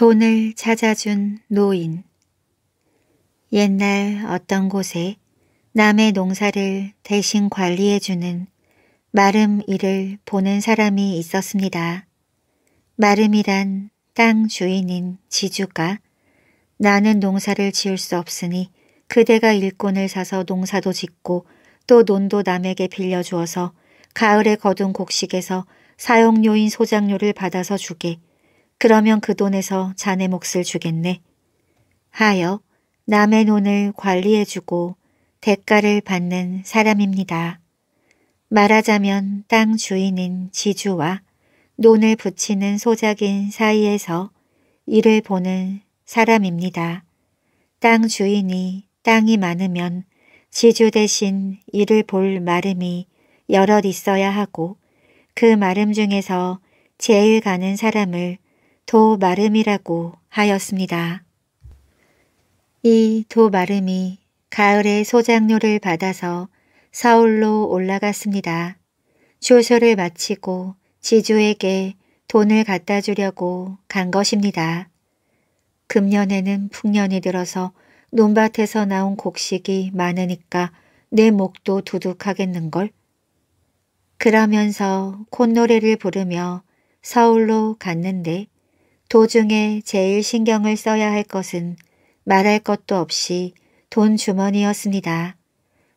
돈을 찾아준 노인 옛날 어떤 곳에 남의 농사를 대신 관리해주는 마름 일을 보는 사람이 있었습니다. 마름이란 땅 주인인 지주가 나는 농사를 지을 수 없으니 그대가 일꾼을 사서 농사도 짓고 또 논도 남에게 빌려주어서 가을에 거둔 곡식에서 사용료인 소장료를 받아서 주게 그러면 그 돈에서 자네 몫을 주겠네. 하여 남의 돈을 관리해주고 대가를 받는 사람입니다. 말하자면 땅 주인인 지주와 논을 붙이는 소작인 사이에서 일을 보는 사람입니다. 땅 주인이 땅이 많으면 지주 대신 일을 볼 마름이 여럿 있어야 하고 그 마름 중에서 제일 가는 사람을 도마름이라고 하였습니다. 이 도마름이 가을에 소장료를 받아서 서울로 올라갔습니다. 쇼쇼를 마치고 지주에게 돈을 갖다 주려고 간 것입니다. 금년에는 풍년이 들어서 논밭에서 나온 곡식이 많으니까 내 목도 두둑하겠는걸? 그러면서 콧노래를 부르며 서울로 갔는데 도중에 제일 신경을 써야 할 것은 말할 것도 없이 돈 주머니였습니다.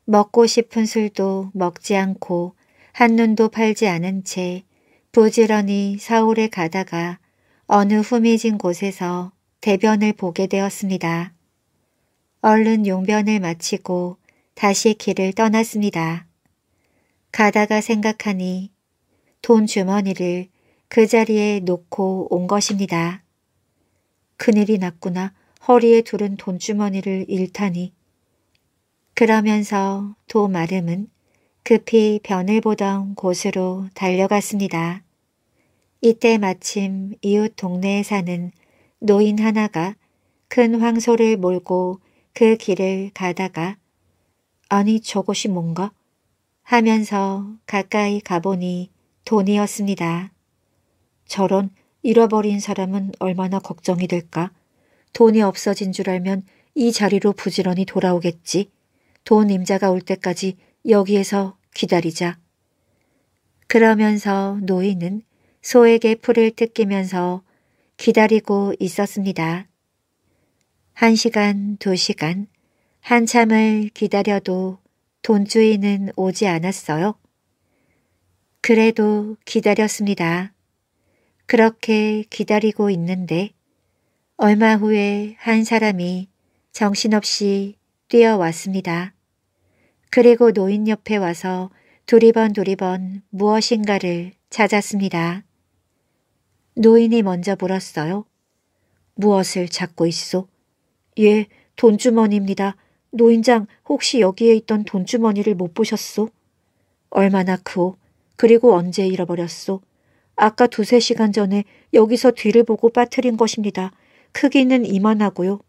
먹고 싶은 술도 먹지 않고 한눈도 팔지 않은 채 부지런히 서울에 가다가 어느 후미진 곳에서 대변을 보게 되었습니다. 얼른 용변을 마치고 다시 길을 떠났습니다. 가다가 생각하니 돈 주머니를 그 자리에 놓고 온 것입니다. 큰일이 났구나 허리에 두른 돈주머니를 잃다니. 그러면서 도 마름은 급히 변을 보던 곳으로 달려갔습니다. 이때 마침 이웃 동네에 사는 노인 하나가 큰 황소를 몰고 그 길을 가다가 아니 저것이 뭔가? 하면서 가까이 가보니 돈이었습니다. 저런 잃어버린 사람은 얼마나 걱정이 될까. 돈이 없어진 줄 알면 이 자리로 부지런히 돌아오겠지. 돈 임자가 올 때까지 여기에서 기다리자. 그러면서 노인은 소에게 풀을 뜯기면서 기다리고 있었습니다. 한 시간, 두 시간, 한참을 기다려도 돈주인은 오지 않았어요. 그래도 기다렸습니다. 그렇게 기다리고 있는데 얼마 후에 한 사람이 정신없이 뛰어왔습니다. 그리고 노인 옆에 와서 두리번 두리번 무엇인가를 찾았습니다. 노인이 먼저 물었어요. 무엇을 찾고 있소? 예, 돈주머니입니다. 노인장 혹시 여기에 있던 돈주머니를 못 보셨소? 얼마나 크고 그리고 언제 잃어버렸소? 아까 두세 시간 전에 여기서 뒤를 보고 빠뜨린 것입니다. 크기는 이만하고요.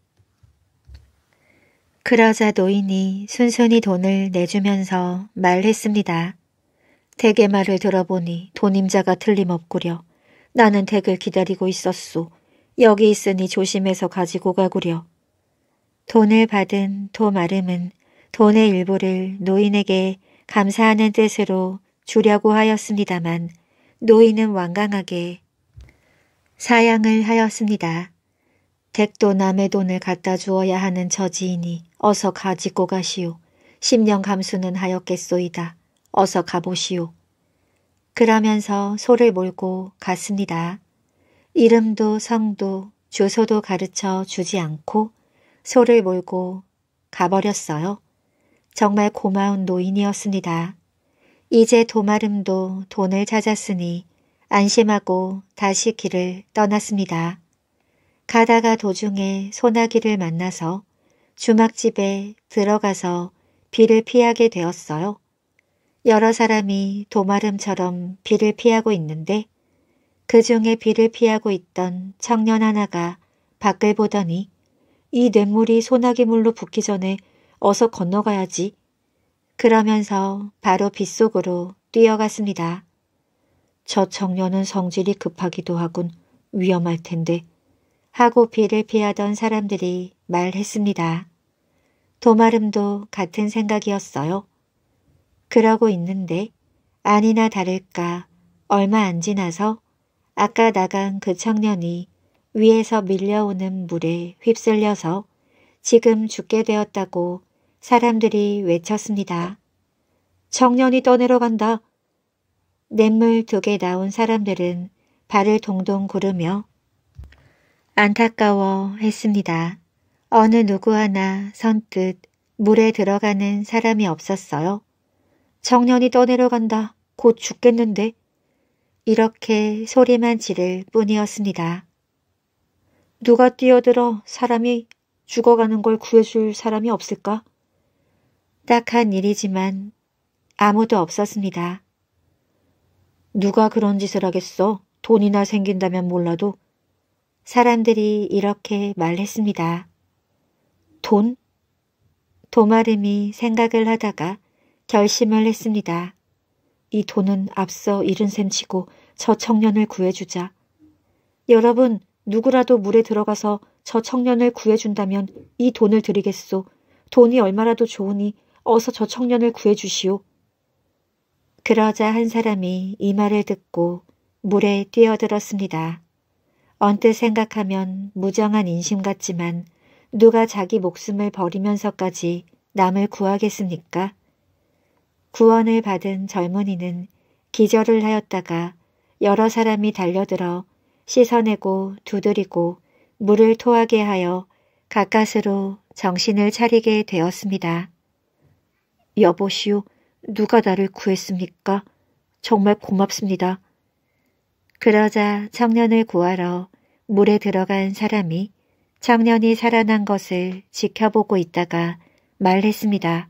그러자 노인이 순순히 돈을 내주면서 말했습니다. 대의 말을 들어보니 돈임자가 틀림없구려. 나는 댁을 기다리고 있었소. 여기 있으니 조심해서 가지고 가구려. 돈을 받은 도마름은 돈의 일부를 노인에게 감사하는 뜻으로 주려고 하였습니다만 노인은 완강하게 사양을 하였습니다. 댁도 남의 돈을 갖다 주어야 하는 처지이니 어서 가지고 가시오. 10년 감수는 하였겠소이다. 어서 가보시오. 그러면서 소를 몰고 갔습니다. 이름도 성도 주소도 가르쳐 주지 않고 소를 몰고 가버렸어요. 정말 고마운 노인이었습니다. 이제 도마름도 돈을 찾았으니 안심하고 다시 길을 떠났습니다. 가다가 도중에 소나기를 만나서 주막집에 들어가서 비를 피하게 되었어요. 여러 사람이 도마름처럼 비를 피하고 있는데 그 중에 비를 피하고 있던 청년 하나가 밖을 보더니 이 냇물이 소나기물로 붓기 전에 어서 건너가야지 그러면서 바로 빗속으로 뛰어갔습니다. 저 청년은 성질이 급하기도 하군 위험할 텐데 하고 비를 피하던 사람들이 말했습니다. 도마름도 같은 생각이었어요. 그러고 있는데 아니나 다를까 얼마 안 지나서 아까 나간 그 청년이 위에서 밀려오는 물에 휩쓸려서 지금 죽게 되었다고 사람들이 외쳤습니다. 정년이 떠내려 간다. 냇물 두 개 나온 사람들은 발을 동동 구르며 안타까워 했습니다. 어느 누구 하나 선뜻 물에 들어가는 사람이 없었어요. 정년이 떠내려 간다. 곧 죽겠는데. 이렇게 소리만 지를 뿐이었습니다. 누가 뛰어들어 사람이 죽어가는 걸 구해줄 사람이 없을까? 딱한 일이지만 아무도 없었습니다. 누가 그런 짓을 하겠어? 돈이나 생긴다면 몰라도 사람들이 이렇게 말했습니다. 돈? 도마름이 생각을 하다가 결심을 했습니다. 이 돈은 앞서 잃은 셈치고 저 청년을 구해주자. 여러분 누구라도 물에 들어가서 저 청년을 구해준다면 이 돈을 드리겠소. 돈이 얼마라도 좋으니 어서 저 청년을 구해주시오. 그러자 한 사람이 이 말을 듣고 물에 뛰어들었습니다. 언뜻 생각하면 무정한 인심 같지만 누가 자기 목숨을 버리면서까지 남을 구하겠습니까? 구원을 받은 젊은이는 기절을 하였다가 여러 사람이 달려들어 씻어내고 두드리고 물을 토하게 하여 가까스로 정신을 차리게 되었습니다. 여보시오, 누가 나를 구했습니까? 정말 고맙습니다. 그러자 청년을 구하러 물에 들어간 사람이 청년이 살아난 것을 지켜보고 있다가 말했습니다.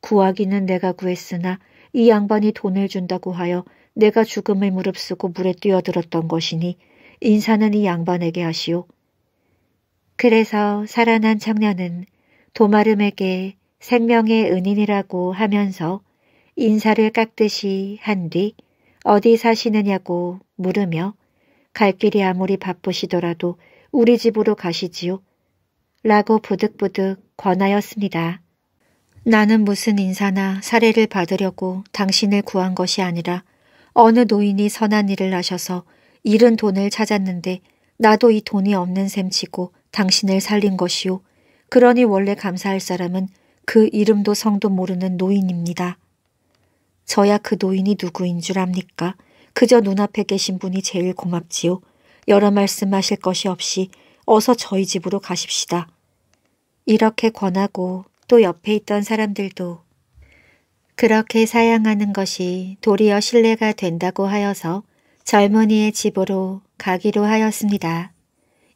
구하기는 내가 구했으나 이 양반이 돈을 준다고 하여 내가 죽음을 무릅쓰고 물에 뛰어들었던 것이니 인사는 이 양반에게 하시오. 그래서 살아난 청년은 도마름에게 생명의 은인이라고 하면서 인사를 깎듯이 한 뒤 어디 사시느냐고 물으며 갈 길이 아무리 바쁘시더라도 우리 집으로 가시지요. 라고 부득부득 권하였습니다. 나는 무슨 인사나 사례를 받으려고 당신을 구한 것이 아니라 어느 노인이 선한 일을 하셔서 잃은 돈을 찾았는데 나도 이 돈이 없는 셈치고 당신을 살린 것이요. 그러니 원래 감사할 사람은 그 이름도 성도 모르는 노인입니다. 저야 그 노인이 누구인 줄 압니까? 그저 눈앞에 계신 분이 제일 고맙지요. 여러 말씀하실 것이 없이 어서 저희 집으로 가십시다. 이렇게 권하고 또 옆에 있던 사람들도 그렇게 사양하는 것이 도리어 신뢰가 된다고 하여서 젊은이의 집으로 가기로 하였습니다.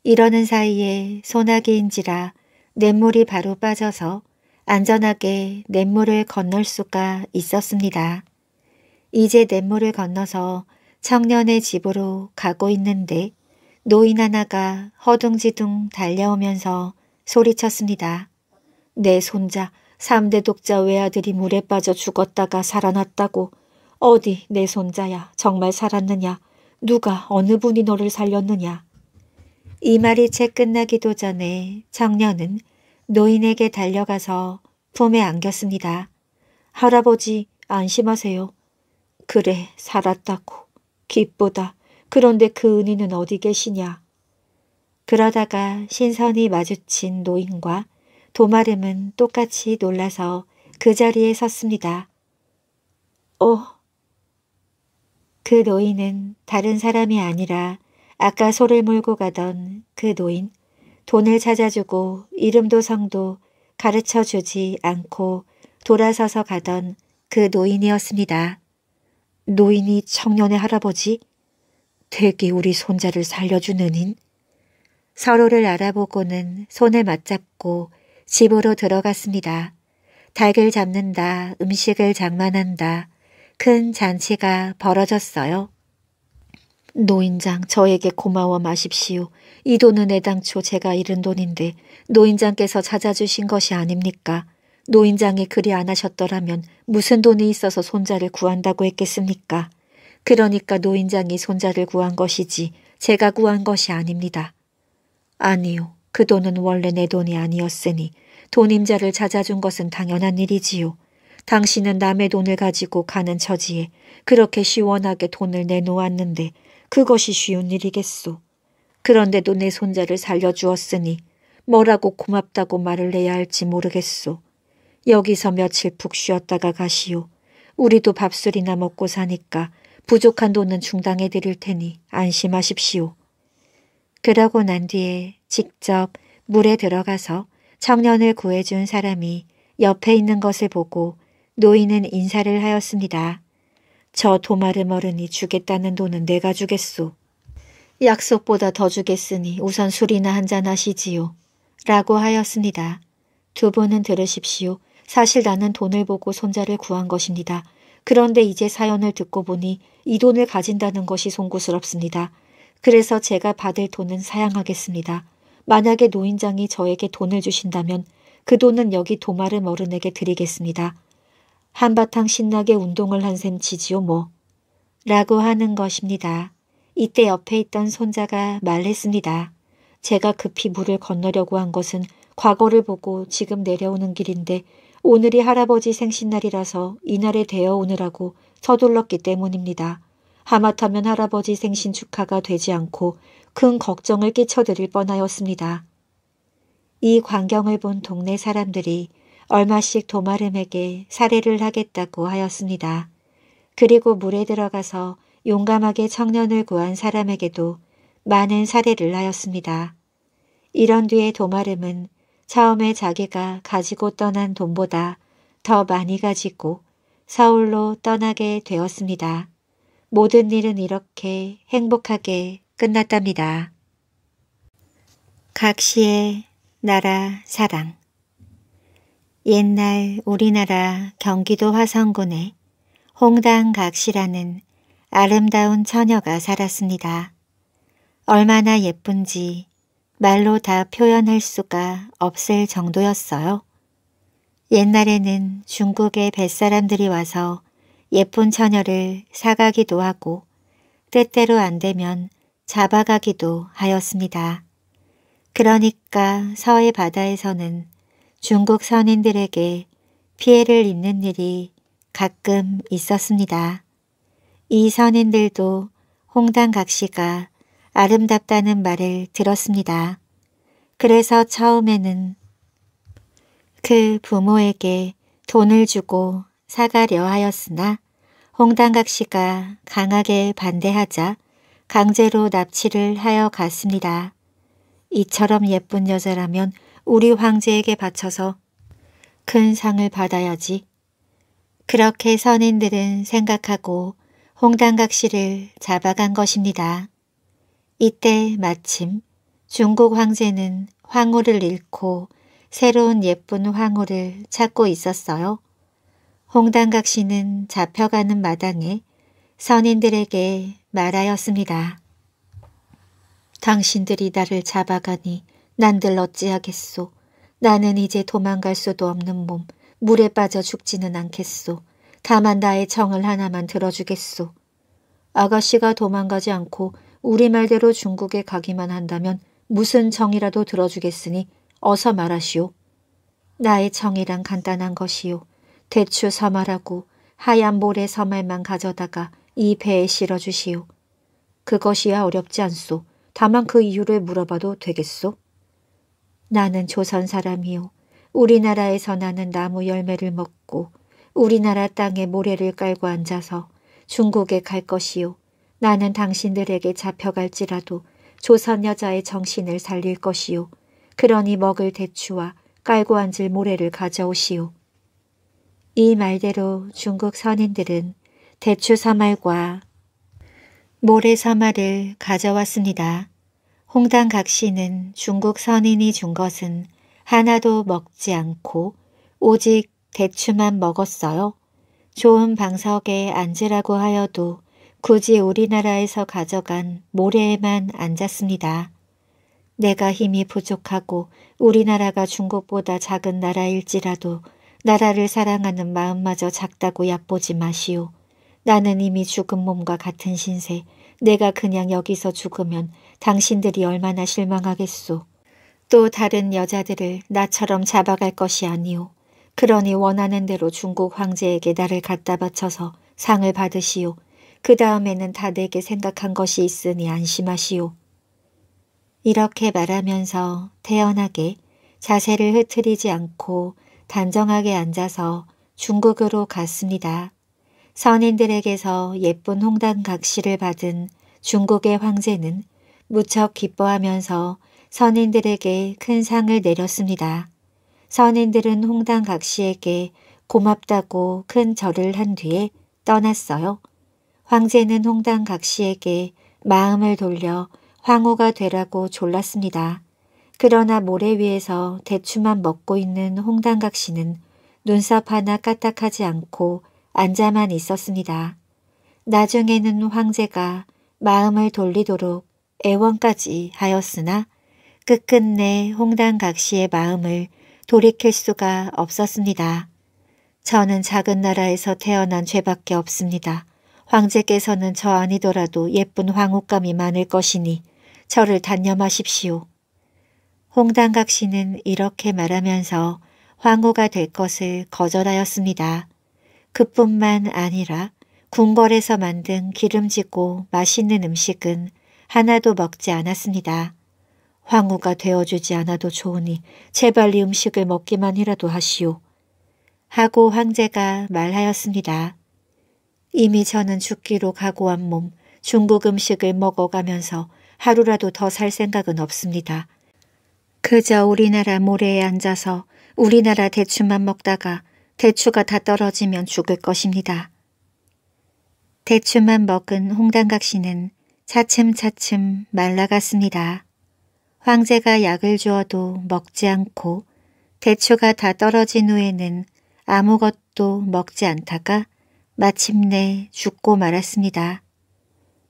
이러는 사이에 소나기인지라 냇물이 바로 빠져서 안전하게 냇물을 건널 수가 있었습니다. 이제 냇물을 건너서 청년의 집으로 가고 있는데 노인 하나가 허둥지둥 달려오면서 소리쳤습니다. 내 손자 3대 독자 외아들이 물에 빠져 죽었다가 살아났다고 어디 내 손자야 정말 살았느냐 누가 어느 분이 너를 살렸느냐 이 말이 채 끝나기도 전에 청년은 노인에게 달려가서 품에 안겼습니다. 할아버지 안심하세요. 그래 살았다고 기쁘다. 그런데 그은희는 어디 계시냐. 그러다가 신선이 마주친 노인과 도마름은 똑같이 놀라서 그 자리에 섰습니다. 어? 그 노인은 다른 사람이 아니라 아까 소를 몰고 가던 그 노인 돈을 찾아주고 이름도 성도 가르쳐주지 않고 돌아서서 가던 그 노인이었습니다. 노인이 청년의 할아버지? 되게 우리 손자를 살려준 은인? 서로를 알아보고는 손을 맞잡고 집으로 들어갔습니다. 닭을 잡는다, 음식을 장만한다, 큰 잔치가 벌어졌어요. 노인장 저에게 고마워 마십시오. 이 돈은 애당초 제가 잃은 돈인데 노인장께서 찾아주신 것이 아닙니까? 노인장이 그리 안 하셨더라면 무슨 돈이 있어서 손자를 구한다고 했겠습니까? 그러니까 노인장이 손자를 구한 것이지 제가 구한 것이 아닙니다. 아니요. 그 돈은 원래 내 돈이 아니었으니 돈임자를 찾아준 것은 당연한 일이지요. 당신은 남의 돈을 가지고 가는 처지에 그렇게 시원하게 돈을 내놓았는데 그것이 쉬운 일이겠소. 그런데도 내 손자를 살려주었으니 뭐라고 고맙다고 말을 해야 할지 모르겠소. 여기서 며칠 푹 쉬었다가 가시오. 우리도 밥술이나 먹고 사니까 부족한 돈은 중당해 드릴 테니 안심하십시오. 그러고 난 뒤에 직접 물에 들어가서 청년을 구해준 사람이 옆에 있는 것을 보고 노인은 인사를 하였습니다. 저 도마를 머르니 주겠다는 돈은 내가 주겠소. 약속보다 더 주겠으니 우선 술이나 한 잔 하시지요. 라고 하였습니다. 두 분은 들으십시오. 사실 나는 돈을 보고 손자를 구한 것입니다. 그런데 이제 사연을 듣고 보니 이 돈을 가진다는 것이 송구스럽습니다. 그래서 제가 받을 돈은 사양하겠습니다. 만약에 노인장이 저에게 돈을 주신다면 그 돈은 여기 도마를 머른에게 드리겠습니다. 한바탕 신나게 운동을 한셈 치지요 뭐. 라고 하는 것입니다. 이때 옆에 있던 손자가 말했습니다. 제가 급히 물을 건너려고 한 것은 과거를 보고 지금 내려오는 길인데 오늘이 할아버지 생신날이라서 이날에 되어 오느라고 서둘렀기 때문입니다. 하마터면 할아버지 생신 축하가 되지 않고 큰 걱정을 끼쳐드릴 뻔하였습니다. 이 광경을 본 동네 사람들이 얼마씩 도마름에게 살해를 하겠다고 하였습니다. 그리고 물에 들어가서 용감하게 청년을 구한 사람에게도 많은 살해를 하였습니다. 이런 뒤에 도마름은 처음에 자기가 가지고 떠난 돈보다 더 많이 가지고 서울로 떠나게 되었습니다. 모든 일은 이렇게 행복하게 끝났답니다. 각시의 나라 사랑 옛날 우리나라 경기도 화성군에 홍당각시라는 아름다운 처녀가 살았습니다. 얼마나 예쁜지 말로 다 표현할 수가 없을 정도였어요. 옛날에는 중국의 뱃사람들이 와서 예쁜 처녀를 사가기도 하고 때때로 안 되면 잡아가기도 하였습니다. 그러니까 서해 바다에서는 중국 선인들에게 피해를 입는 일이 가끔 있었습니다. 이 선인들도 홍당각시가 아름답다는 말을 들었습니다. 그래서 처음에는 그 부모에게 돈을 주고 사가려 하였으나 홍당각시가 강하게 반대하자 강제로 납치를 하여 갔습니다. 이처럼 예쁜 여자라면 우리 황제에게 바쳐서 큰 상을 받아야지. 그렇게 선인들은 생각하고 홍당각 씨를 잡아간 것입니다. 이때 마침 중국 황제는 황후를 잃고 새로운 예쁜 황후를 찾고 있었어요. 홍당각 씨는 잡혀가는 마당에 선인들에게 말하였습니다. 당신들이 나를 잡아가니 난들 어찌하겠소. 나는 이제 도망갈 수도 없는 몸, 물에 빠져 죽지는 않겠소. 다만 나의 정을 하나만 들어주겠소. 아가씨가 도망가지 않고 우리 말대로 중국에 가기만 한다면 무슨 정이라도 들어주겠으니 어서 말하시오. 나의 정이란 간단한 것이요. 대추 서말하고 하얀 모래 서말만 가져다가 이 배에 실어주시오. 그것이야 어렵지 않소. 다만 그 이유를 물어봐도 되겠소? 나는 조선 사람이요. 우리나라에서 나는 나무 열매를 먹고 우리나라 땅에 모래를 깔고 앉아서 중국에 갈 것이요. 나는 당신들에게 잡혀갈지라도 조선 여자의 정신을 살릴 것이요. 그러니 먹을 대추와 깔고 앉을 모래를 가져오시오. 이 말대로 중국 선인들은 대추 사말과 모래 사말을 가져왔습니다. 홍당 각 씨는 중국 선인이 준 것은 하나도 먹지 않고 오직 대추만 먹었어요. 좋은 방석에 앉으라고 하여도 굳이 우리나라에서 가져간 모래에만 앉았습니다. 내가 힘이 부족하고 우리나라가 중국보다 작은 나라일지라도 나라를 사랑하는 마음마저 작다고 얕보지 마시오. 나는 이미 죽은 몸과 같은 신세, 내가 그냥 여기서 죽으면 당신들이 얼마나 실망하겠소. 또 다른 여자들을 나처럼 잡아갈 것이 아니오. 그러니 원하는 대로 중국 황제에게 나를 갖다 바쳐서 상을 받으시오. 그 다음에는 다 내게 생각한 것이 있으니 안심하시오. 이렇게 말하면서 태연하게 자세를 흐트리지 않고 단정하게 앉아서 중국으로 갔습니다. 선인들에게서 예쁜 홍당각시를 받은 중국의 황제는 무척 기뻐하면서 선인들에게 큰 상을 내렸습니다. 선인들은 홍당 각씨에게 고맙다고 큰 절을 한 뒤에 떠났어요. 황제는 홍당 각씨에게 마음을 돌려 황후가 되라고 졸랐습니다. 그러나 모래 위에서 대추만 먹고 있는 홍당 각씨는 눈썹 하나 까딱하지 않고 앉아만 있었습니다. 나중에는 황제가 마음을 돌리도록 애원까지 하였으나 끝끝내 홍당각 씨의 마음을 돌이킬 수가 없었습니다. 저는 작은 나라에서 태어난 죄밖에 없습니다. 황제께서는 저 아니더라도 예쁜 황후감이 많을 것이니 저를 단념하십시오. 홍당각 씨는 이렇게 말하면서 황후가 될 것을 거절하였습니다. 그뿐만 아니라 궁궐에서 만든 기름지고 맛있는 음식은 하나도 먹지 않았습니다. 황후가 되어주지 않아도 좋으니 제발 이 음식을 먹기만이라도 하시오. 하고 황제가 말하였습니다. 이미 저는 죽기로 각오한 몸 중국 음식을 먹어가면서 하루라도 더 살 생각은 없습니다. 그저 우리나라 모래에 앉아서 우리나라 대추만 먹다가 대추가 다 떨어지면 죽을 것입니다. 대추만 먹은 홍당각 씨는 차츰차츰 말라갔습니다. 황제가 약을 주어도 먹지 않고 대추가 다 떨어진 후에는 아무것도 먹지 않다가 마침내 죽고 말았습니다.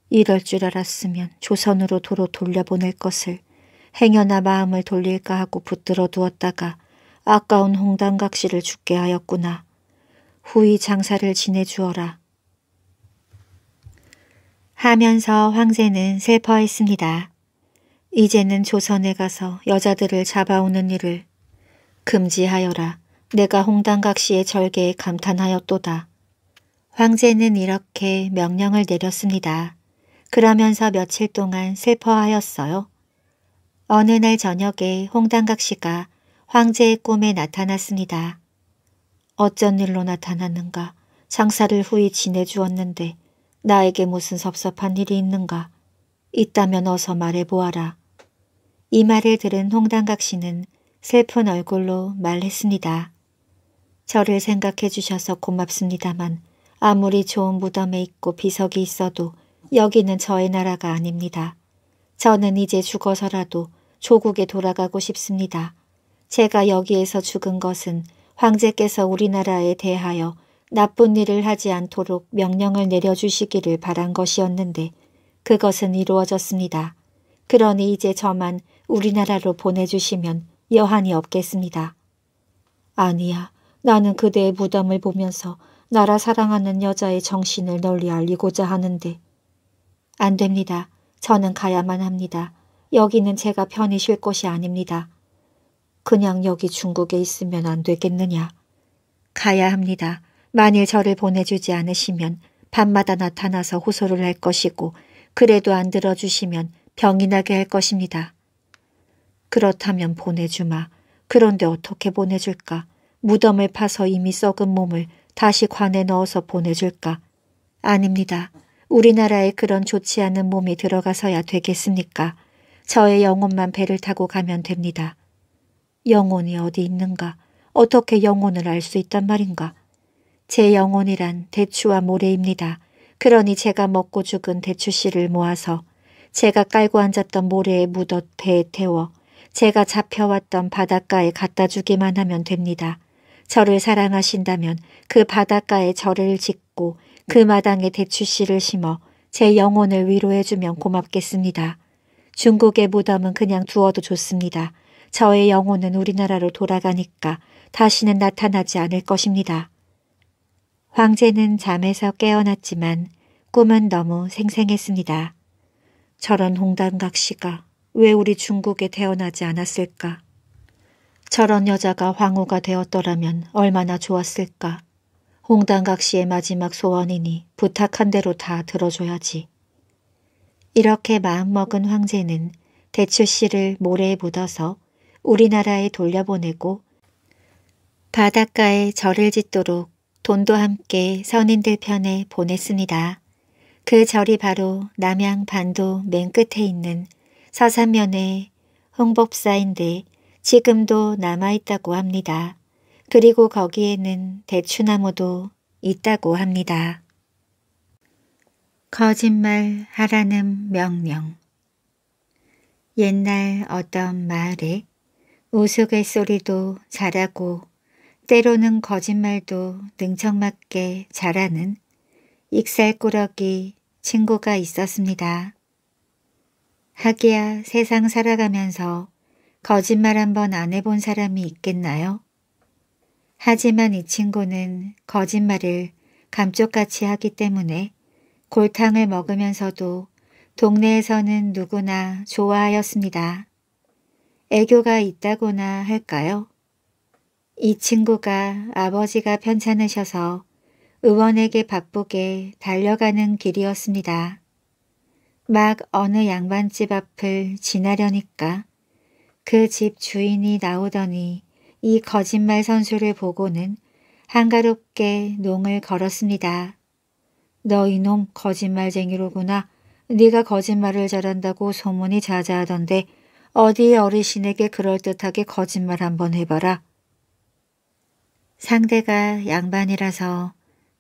이럴 줄 알았으면 조선으로 도로 돌려보낼 것을 행여나 마음을 돌릴까 하고 붙들어 두었다가 아까운 홍당각시를 죽게 하였구나. 후이 장사를 지내주어라. 하면서 황제는 슬퍼했습니다. 이제는 조선에 가서 여자들을 잡아오는 일을 금지하여라. 내가 홍당각시의 절개에 감탄하였도다. 황제는 이렇게 명령을 내렸습니다. 그러면서 며칠 동안 슬퍼하였어요. 어느 날 저녁에 홍당각시가 황제의 꿈에 나타났습니다. 어쩐 일로 나타났는가 장사를 후이 지내주었는데 나에게 무슨 섭섭한 일이 있는가? 있다면 어서 말해보아라. 이 말을 들은 홍당각 씨는 슬픈 얼굴로 말했습니다. 저를 생각해 주셔서 고맙습니다만 아무리 좋은 무덤에 있고 비석이 있어도 여기는 저의 나라가 아닙니다. 저는 이제 죽어서라도 조국에 돌아가고 싶습니다. 제가 여기에서 죽은 것은 황제께서 우리나라에 대하여 나쁜 일을 하지 않도록 명령을 내려주시기를 바란 것이었는데 그것은 이루어졌습니다. 그러니 이제 저만 우리나라로 보내주시면 여한이 없겠습니다. 아니야, 나는 그대의 무덤을 보면서 나라 사랑하는 여자의 정신을 널리 알리고자 하는데 안 됩니다. 저는 가야만 합니다. 여기는 제가 편히 쉴 곳이 아닙니다. 그냥 여기 중국에 있으면 안 되겠느냐. 가야 합니다. 만일 저를 보내주지 않으시면 밤마다 나타나서 호소를 할 것이고 그래도 안 들어주시면 병이 나게 할 것입니다. 그렇다면 보내주마. 그런데 어떻게 보내줄까? 무덤을 파서 이미 썩은 몸을 다시 관에 넣어서 보내줄까? 아닙니다. 우리나라에 그런 좋지 않은 몸이 들어가서야 되겠습니까? 저의 영혼만 배를 타고 가면 됩니다. 영혼이 어디 있는가? 어떻게 영혼을 알 수 있단 말인가? 제 영혼이란 대추와 모래입니다. 그러니 제가 먹고 죽은 대추씨를 모아서 제가 깔고 앉았던 모래에 묻어 배에 태워 제가 잡혀왔던 바닷가에 갖다 주기만 하면 됩니다. 저를 사랑하신다면 그 바닷가에 저를 짓고 그 마당에 대추씨를 심어 제 영혼을 위로해주면 고맙겠습니다. 중국의 무덤은 그냥 두어도 좋습니다. 저의 영혼은 우리나라로 돌아가니까 다시는 나타나지 않을 것입니다. 황제는 잠에서 깨어났지만 꿈은 너무 생생했습니다. 저런 홍단각시가 왜 우리 중국에 태어나지 않았을까? 저런 여자가 황후가 되었더라면 얼마나 좋았을까? 홍단각시의 마지막 소원이니 부탁한 대로 다 들어줘야지. 이렇게 마음먹은 황제는 대추씨를 모래에 묻어서 우리나라에 돌려보내고 바닷가에 절을 짓도록 돈도 함께 선인들 편에 보냈습니다. 그 절이 바로 남양 반도 맨 끝에 있는 서산면의 홍법사인데 지금도 남아있다고 합니다. 그리고 거기에는 대추나무도 있다고 합니다. 거짓말 하라는 명령 옛날 어떤 마을에 우스갯소리도 잘하고 때로는 거짓말도 능청맞게 잘하는 익살꾸러기 친구가 있었습니다. 하기야 세상 살아가면서 거짓말 한번 안 해본 사람이 있겠나요? 하지만 이 친구는 거짓말을 감쪽같이 하기 때문에 골탕을 먹으면서도 동네에서는 누구나 좋아하였습니다. 애교가 있다거나 할까요? 이 친구가 아버지가 편찮으셔서 의원에게 바쁘게 달려가는 길이었습니다. 막 어느 양반집 앞을 지나려니까 그 집 주인이 나오더니 이 거짓말 선수를 보고는 한가롭게 농을 걸었습니다. 너 이놈 거짓말쟁이로구나. 네가 거짓말을 잘한다고 소문이 자자하던데 어디 어르신에게 그럴듯하게 거짓말 한번 해봐라. 상대가 양반이라서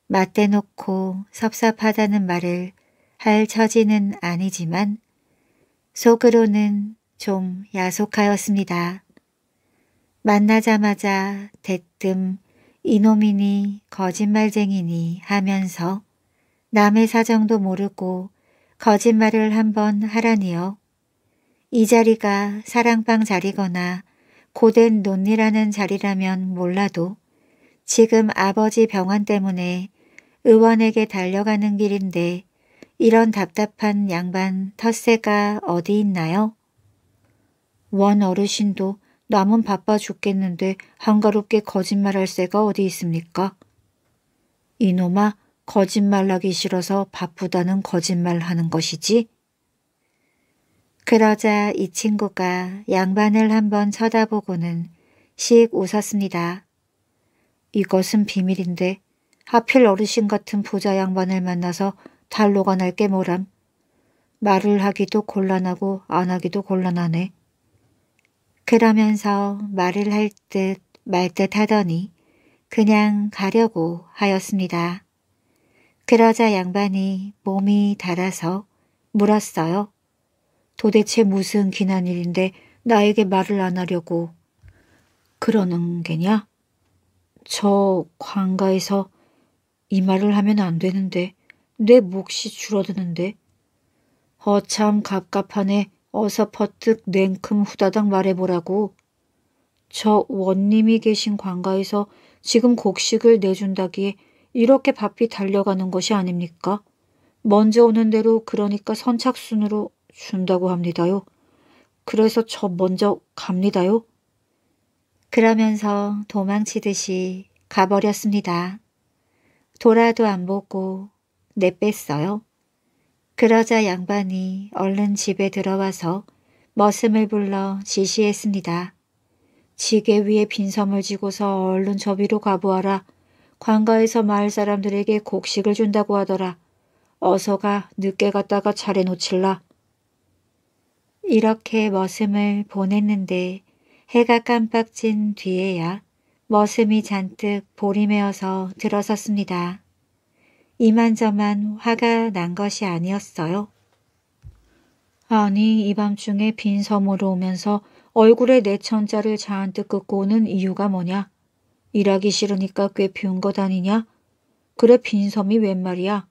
맞대놓고 섭섭하다는 말을 할 처지는 아니지만 속으로는 좀 야속하였습니다. 만나자마자 대뜸 이놈이니 거짓말쟁이니 하면서 남의 사정도 모르고 거짓말을 한번 하라니요. 이 자리가 사랑방 자리거나 고된 논리라는 자리라면 몰라도 지금 아버지 병원 때문에 의원에게 달려가는 길인데 이런 답답한 양반 텃세가 어디 있나요? 원 어르신도 남은 바빠 죽겠는데 한가롭게 거짓말할 새가 어디 있습니까? 이놈아 거짓말하기 싫어서 바쁘다는 거짓말하는 것이지? 그러자 이 친구가 양반을 한번 쳐다보고는 씩 웃었습니다. 이것은 비밀인데 하필 어르신 같은 부자 양반을 만나서 달로가 날 게뭐람. 말을 하기도 곤란하고 안 하기도 곤란하네. 그러면서 말을 할 듯 말 듯 하더니 그냥 가려고 하였습니다. 그러자 양반이 몸이 달아서 물었어요. 도대체 무슨 기난 일인데 나에게 말을 안 하려고 그러는 게냐? 저 관가에서 이 말을 하면 안 되는데 내 몫이 줄어드는데 어참 갑갑하네 어서 퍼뜩 냉큼 후다닥 말해보라고 저 원님이 계신 관가에서 지금 곡식을 내준다기에 이렇게 바삐 달려가는 것이 아닙니까? 먼저 오는 대로 그러니까 선착순으로 준다고 합니다요. 그래서 저 먼저 갑니다요. 그러면서 도망치듯이 가버렸습니다. 돌아도 안 보고 내뺐어요. 그러자 양반이 얼른 집에 들어와서 머슴을 불러 지시했습니다. 지게 위에 빈섬을 지고서 얼른 저 위로 가보아라. 관가에서 마을 사람들에게 곡식을 준다고 하더라. 어서 가 늦게 갔다가 차례 놓칠라. 이렇게 머슴을 보냈는데 해가 깜빡진 뒤에야 머슴이 잔뜩 보리매어서 들어섰습니다. 이만저만 화가 난 것이 아니었어요. 아니 이밤중에 빈 섬으로 오면서 얼굴에 내 천자를 잔뜩 긋고 오는 이유가 뭐냐? 일하기 싫으니까 꽤 비운 것 아니냐? 그래 빈섬이 웬 말이야?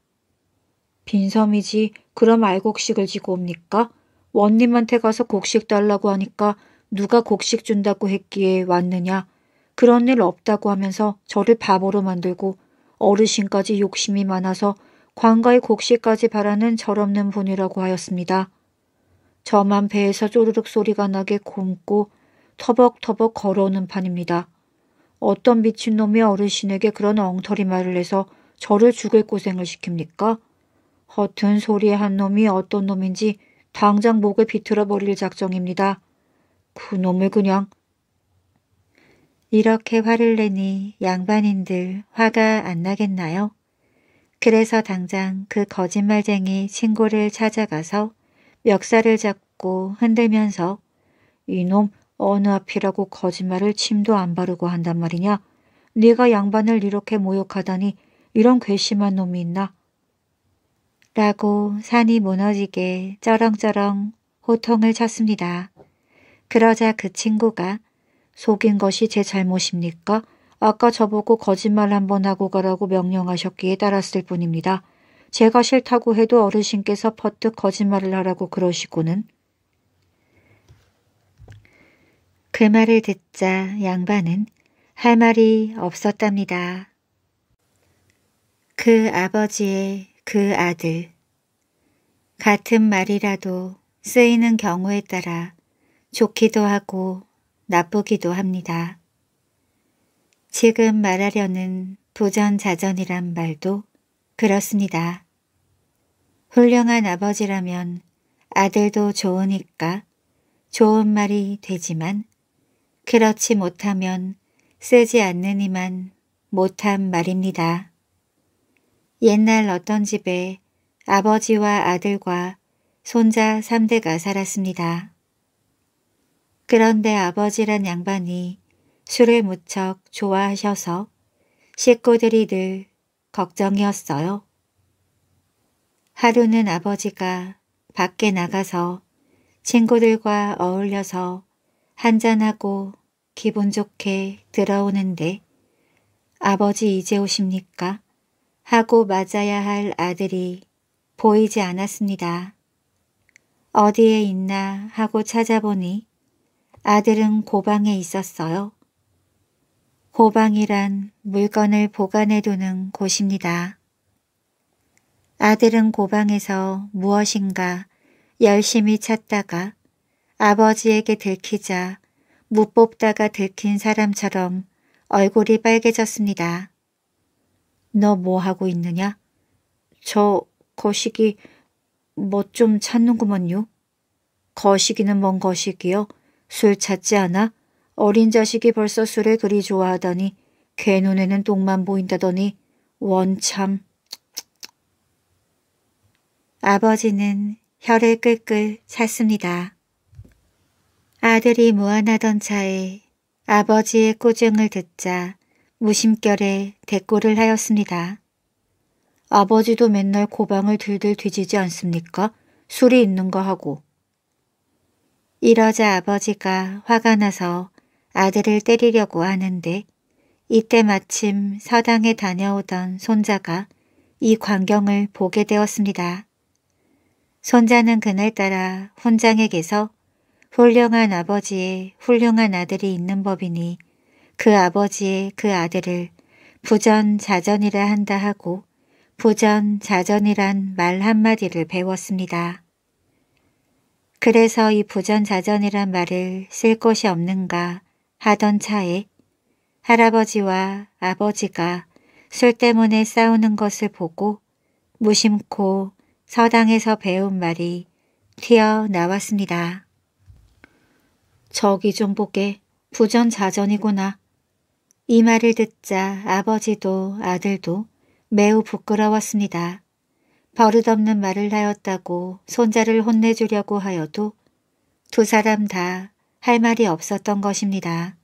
빈섬이지 그럼 알곡식을 지고 옵니까? 원님한테 가서 곡식 달라고 하니까 누가 곡식 준다고 했기에 왔느냐. 그런 일 없다고 하면서 저를 바보로 만들고 어르신까지 욕심이 많아서 광가의 곡식까지 바라는 절없는 분이라고 하였습니다. 저만 배에서 쪼르륵 소리가 나게 곪고 터벅터벅 걸어오는 판입니다. 어떤 미친놈이 어르신에게 그런 엉터리 말을 해서 저를 죽을 고생을 시킵니까? 허튼 소리의 한 놈이 어떤 놈인지 당장 목을 비틀어 버릴 작정입니다. 그놈을 그냥. 이렇게 화를 내니 양반인들 화가 안 나겠나요? 그래서 당장 그 거짓말쟁이 친구를 찾아가서 멱살을 잡고 흔들면서 이놈 어느 앞이라고 거짓말을 침도 안 바르고 한단 말이냐? 네가 양반을 이렇게 모욕하다니 이런 괘씸한 놈이 있나? 라고 산이 무너지게 쩌렁쩌렁 호통을 쳤습니다. 그러자 그 친구가 속인 것이 제 잘못입니까? 아까 저보고 거짓말 한번 하고 가라고 명령하셨기에 따랐을 뿐입니다. 제가 싫다고 해도 어르신께서 퍼뜩 거짓말을 하라고 그러시고는 그 말을 듣자 양반은 할 말이 없었답니다. 그 아버지의 그 아들 같은 말이라도 쓰이는 경우에 따라 좋기도 하고 나쁘기도 합니다. 지금 말하려는 부전자전이란 말도 그렇습니다. 훌륭한 아버지라면 아들도 좋으니까 좋은 말이 되지만 그렇지 못하면 쓰지 않느니만 못한 말입니다. 옛날 어떤 집에 아버지와 아들과 손자 3대가 살았습니다. 그런데 아버지란 양반이 술을 무척 좋아하셔서 식구들이 늘 걱정이었어요. 하루는 아버지가 밖에 나가서 친구들과 어울려서 한잔하고 기분 좋게 들어오는데 아버지 이제 오십니까? 하고 맞아야 할 아들이 보이지 않았습니다. 어디에 있나 하고 찾아보니 아들은 고방에 있었어요. 고방이란 물건을 보관해두는 곳입니다. 아들은 고방에서 무엇인가 열심히 찾다가 아버지에게 들키자 무 뽑다가 들킨 사람처럼 얼굴이 빨개졌습니다. 너 뭐 하고 있느냐? 저 거시기 뭐 좀 찾는구먼요. 거시기는 뭔 거시기요? 술 찾지 않아? 어린 자식이 벌써 술을 그리 좋아하다니 걔 눈에는 똥만 보인다더니 원참. 아버지는 혀를 끌끌 찼습니다. 아들이 무안하던 차에 아버지의 꾸중을 듣자 무심결에 대꾸를 하였습니다. 아버지도 맨날 고방을 들들 뒤지지 않습니까? 술이 있는가 하고 이러자 아버지가 화가 나서 아들을 때리려고 하는데 이때 마침 서당에 다녀오던 손자가 이 광경을 보게 되었습니다. 손자는 그날따라 훈장에게서 훌륭한 아버지의 훌륭한 아들이 있는 법이니 그 아버지의 그 아들을 부전자전이라 한다 하고 부전자전이란 말 한마디를 배웠습니다. 그래서 이 부전자전이란 말을 쓸 곳이 없는가 하던 차에 할아버지와 아버지가 술 때문에 싸우는 것을 보고 무심코 서당에서 배운 말이 튀어나왔습니다. 저기 좀 보게 부전자전이구나. 이 말을 듣자 아버지도 아들도 매우 부끄러웠습니다. 버릇없는 말을 하였다고 손자를 혼내주려고 하여도 두 사람 다 할 말이 없었던 것입니다.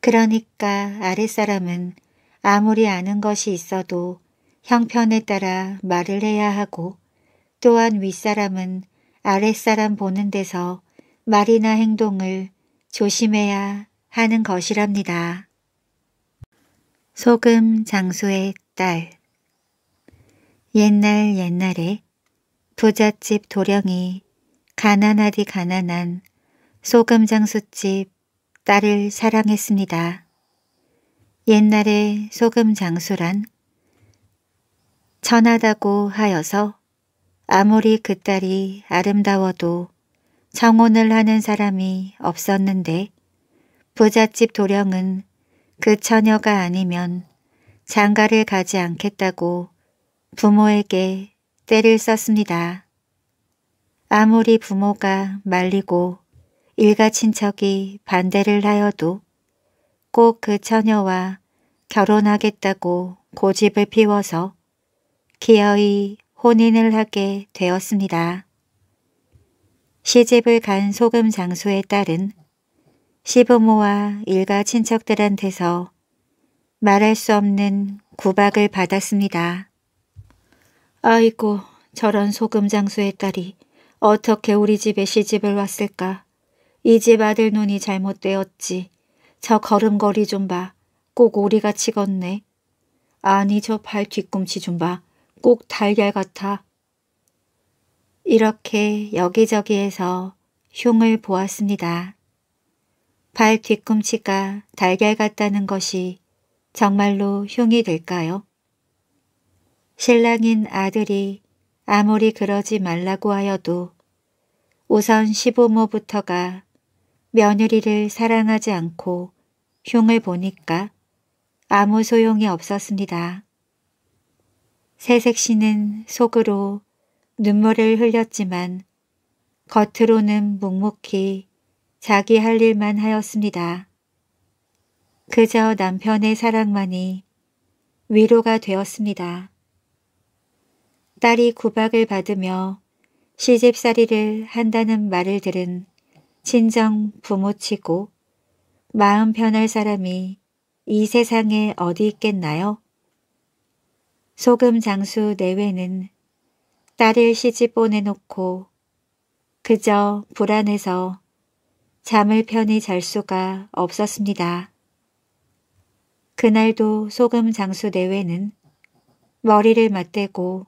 그러니까 아랫사람은 아무리 아는 것이 있어도 형편에 따라 말을 해야 하고 또한 윗사람은 아랫사람 보는 데서 말이나 행동을 조심해야 하는 것이랍니다. 소금 장수의 딸 옛날 옛날에 부잣집 도령이 가난하디 가난한 소금 장수집 딸을 사랑했습니다. 옛날에 소금 장수란 천하다고 하여서 아무리 그 딸이 아름다워도 청혼을 하는 사람이 없었는데 부잣집 도령은 그 처녀가 아니면 장가를 가지 않겠다고 부모에게 때를 썼습니다. 아무리 부모가 말리고 일가 친척이 반대를 하여도 꼭 그 처녀와 결혼하겠다고 고집을 피워서 기어이 혼인을 하게 되었습니다. 시집을 간 소금 장수의 딸은 시부모와 일가 친척들한테서 말할 수 없는 구박을 받았습니다. 아이고 저런 소금 장수의 딸이 어떻게 우리 집에 시집을 왔을까. 이 집 아들 눈이 잘못되었지. 저 걸음걸이 좀 봐. 꼭오리가이 걷네. 아니 저 발 뒤꿈치 좀 봐. 꼭 달걀 같아. 이렇게 여기저기에서 흉을 보았습니다. 발 뒤꿈치가 달걀 같다는 것이 정말로 흉이 될까요? 신랑인 아들이 아무리 그러지 말라고 하여도 우선 시부모부터가 며느리를 사랑하지 않고 흉을 보니까 아무 소용이 없었습니다. 새색 씨는 속으로 눈물을 흘렸지만 겉으로는 묵묵히 자기 할 일만 하였습니다. 그저 남편의 사랑만이 위로가 되었습니다. 딸이 구박을 받으며 시집살이를 한다는 말을 들은 친정 부모치고 마음 편할 사람이 이 세상에 어디 있겠나요? 소금 장수 내외는 딸을 시집 보내놓고 그저 불안해서 잠을 편히 잘 수가 없었습니다. 그날도 소금 장수 내외는 머리를 맞대고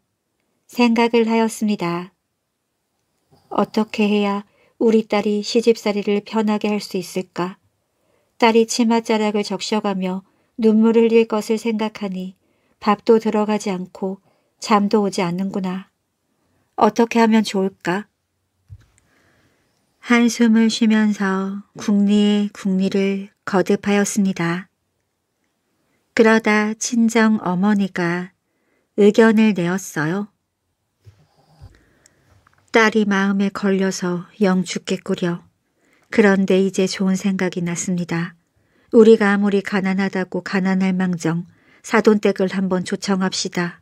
생각을 하였습니다. 어떻게 해야 우리 딸이 시집살이를 편하게 할 수 있을까? 딸이 치맛자락을 적셔가며 눈물을 흘릴 것을 생각하니 밥도 들어가지 않고 잠도 오지 않는구나. 어떻게 하면 좋을까? 한숨을 쉬면서 국리의국리를 거듭하였습니다. 그러다 친정 어머니가 의견을 내었어요. 딸이 마음에 걸려서 영 죽겠구려. 그런데 이제 좋은 생각이 났습니다. 우리가 아무리 가난하다고 가난할 망정 사돈댁을 한번 조청합시다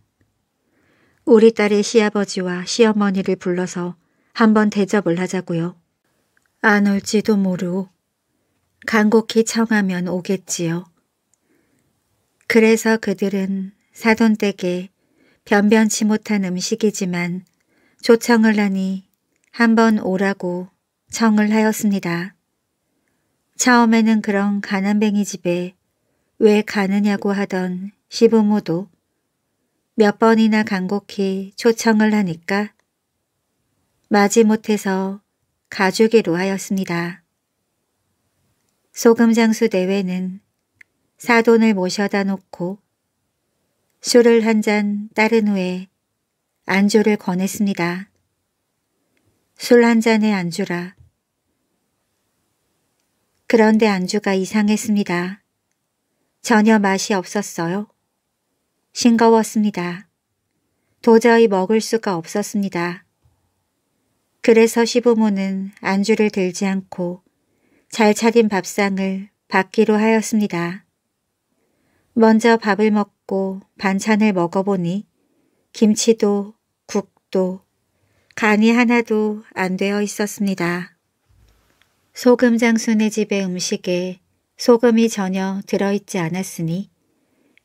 우리 딸의 시아버지와 시어머니를 불러서 한번 대접을 하자고요. 안 올지도 모르오. 간곡히 청하면 오겠지요. 그래서 그들은 사돈댁에 변변치 못한 음식이지만 초청을 하니 한번 오라고 청을 하였습니다. 처음에는 그런 가난뱅이 집에 왜 가느냐고 하던 시부모도 몇 번이나 간곡히 초청을 하니까 마지못해서 가주기로 하였습니다. 소금장수 대회는 사돈을 모셔다 놓고 술을 한 잔 따른 후에 안주를 권했습니다. 술 한 잔에 안주라. 그런데 안주가 이상했습니다. 전혀 맛이 없었어요. 싱거웠습니다. 도저히 먹을 수가 없었습니다. 그래서 시부모는 안주를 들지 않고 잘 차린 밥상을 받기로 하였습니다. 먼저 밥을 먹고 반찬을 먹어보니 김치도 아도 간이 하나도 안 되어 있었습니다. 소금 장수네 집의 음식에 소금이 전혀 들어있지 않았으니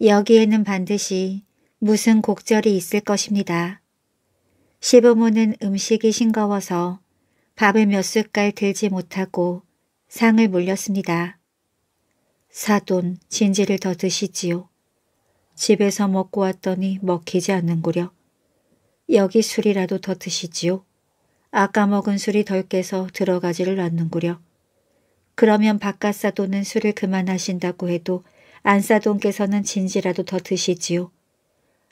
여기에는 반드시 무슨 곡절이 있을 것입니다. 시부모는 음식이 싱거워서 밥을 몇 숟갈 들지 못하고 상을 물렸습니다. 사돈 진지를 더 드시지요. 집에서 먹고 왔더니 먹히지 않는구려. 여기 술이라도 더 드시지요. 아까 먹은 술이 덜 깨서 들어가지를 않는구려. 그러면 바깥 사돈은 술을 그만하신다고 해도 안사돈께서는 진지라도 더 드시지요.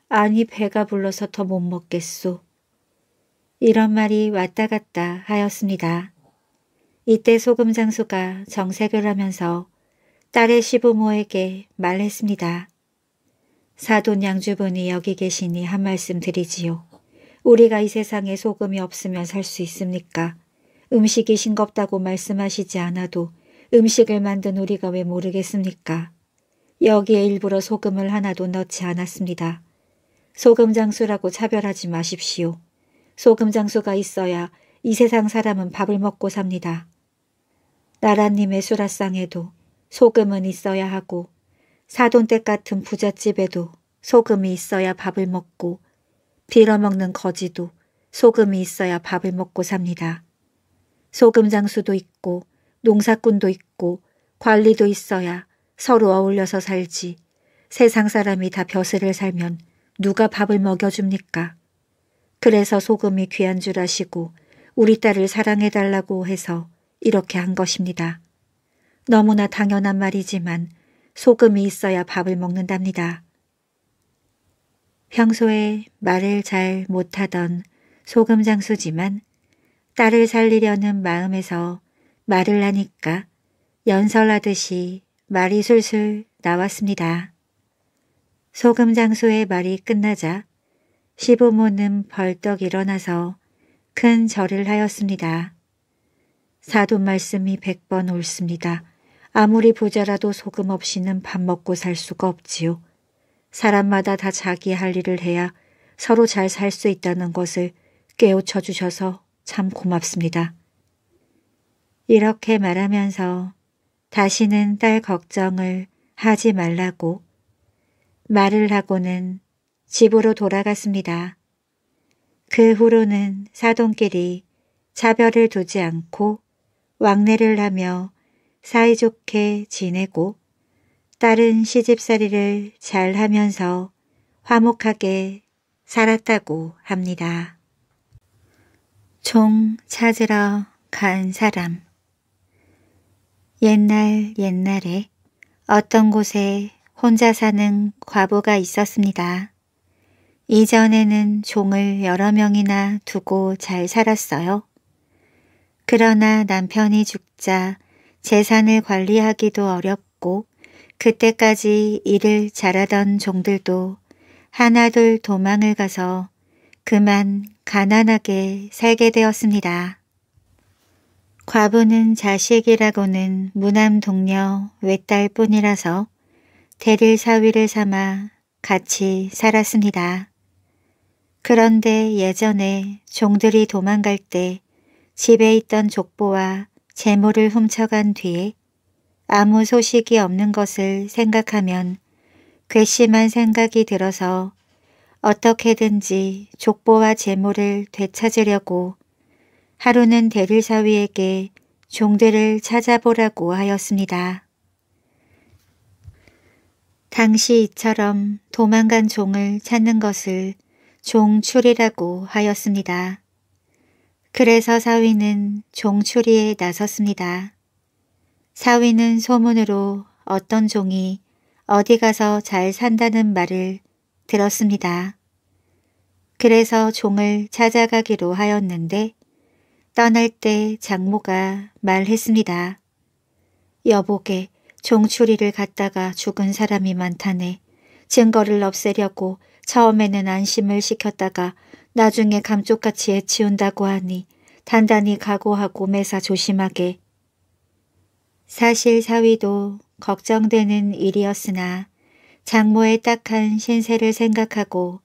아니 배가 불러서 더 못 먹겠소. 이런 말이 왔다 갔다 하였습니다. 이때 소금 장수가 정색을 하면서 딸의 시부모에게 말했습니다. 사돈 양주분이 여기 계시니 한 말씀 드리지요. 우리가 이 세상에 소금이 없으면 살 수 있습니까? 음식이 싱겁다고 말씀하시지 않아도 음식을 만든 우리가 왜 모르겠습니까? 여기에 일부러 소금을 하나도 넣지 않았습니다. 소금 장수라고 차별하지 마십시오. 소금 장수가 있어야 이 세상 사람은 밥을 먹고 삽니다. 나라님의 수라상에도 소금은 있어야 하고 사돈댁 같은 부잣집에도 소금이 있어야 밥을 먹고 빌어먹는 거지도 소금이 있어야 밥을 먹고 삽니다. 소금 장수도 있고 농사꾼도 있고 관리도 있어야 서로 어울려서 살지 세상 사람이 다 벼슬을 살면 누가 밥을 먹여줍니까? 그래서 소금이 귀한 줄 아시고 우리 딸을 사랑해달라고 해서 이렇게 한 것입니다. 너무나 당연한 말이지만 소금이 있어야 밥을 먹는답니다. 평소에 말을 잘 못하던 소금 장수지만 딸을 살리려는 마음에서 말을 하니까 연설하듯이 말이 술술 나왔습니다. 소금 장수의 말이 끝나자 시부모는 벌떡 일어나서 큰 절을 하였습니다. 사도 말씀이 백번 옳습니다. 아무리 부자라도 소금 없이는 밥 먹고 살 수가 없지요. 사람마다 다 자기 할 일을 해야 서로 잘 살 수 있다는 것을 깨우쳐 주셔서 참 고맙습니다. 이렇게 말하면서 다시는 딸 걱정을 하지 말라고 말을 하고는 집으로 돌아갔습니다. 그 후로는 사돈끼리 차별을 두지 않고 왕래를 하며 사이좋게 지내고 딸은 시집살이를 잘 하면서 화목하게 살았다고 합니다. 총 찾으러 간 사람 옛날 옛날에 어떤 곳에 혼자 사는 과부가 있었습니다. 이전에는 종을 여러 명이나 두고 잘 살았어요. 그러나 남편이 죽자 재산을 관리하기도 어렵고 그때까지 일을 잘하던 종들도 하나둘 도망을 가서 그만 가난하게 살게 되었습니다. 과부는 자식이라고는 무남 동녀 외딸뿐이라서 대릴 사위를 삼아 같이 살았습니다. 그런데 예전에 종들이 도망갈 때 집에 있던 족보와 재물을 훔쳐간 뒤에 아무 소식이 없는 것을 생각하면 괘씸한 생각이 들어서 어떻게든지 족보와 재물을 되찾으려고 하루는 대릴사위에게 종들을 찾아보라고 하였습니다. 당시 이처럼 도망간 종을 찾는 것을 종출이라고 하였습니다. 그래서 사위는 종출이에 나섰습니다. 사위는 소문으로 어떤 종이 어디 가서 잘 산다는 말을 들었습니다. 그래서 종을 찾아가기로 하였는데 떠날 때 장모가 말했습니다. 여보게 종추리를 갔다가 죽은 사람이 많다네. 증거를 없애려고 처음에는 안심을 시켰다가 나중에 감쪽같이 해치운다고 하니 단단히 각오하고 매사 조심하게 사실 사위도 걱정되는 일이었으나 장모의 딱한 신세를 생각하고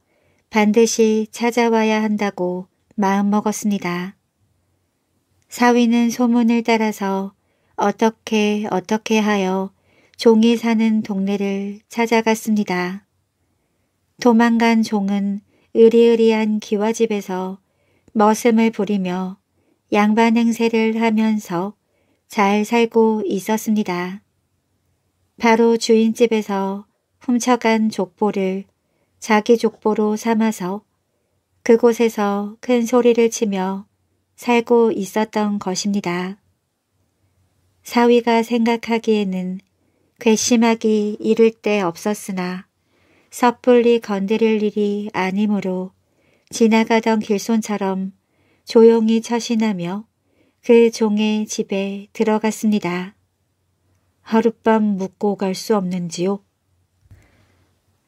반드시 찾아와야 한다고 마음먹었습니다. 사위는 소문을 따라서 어떻게 어떻게 하여 종이 사는 동네를 찾아갔습니다. 도망간 종은 으리으리한 기와집에서 머슴을 부리며 양반 행세를 하면서 잘 살고 있었습니다. 바로 주인집에서 훔쳐간 족보를 자기 족보로 삼아서 그곳에서 큰 소리를 치며 살고 있었던 것입니다. 사위가 생각하기에는 괘씸하기 이를 데 없었으나 섣불리 건드릴 일이 아니므로 지나가던 길손처럼 조용히 처신하며 그 종의 집에 들어갔습니다. 하룻밤 묵고 갈 수 없는지요?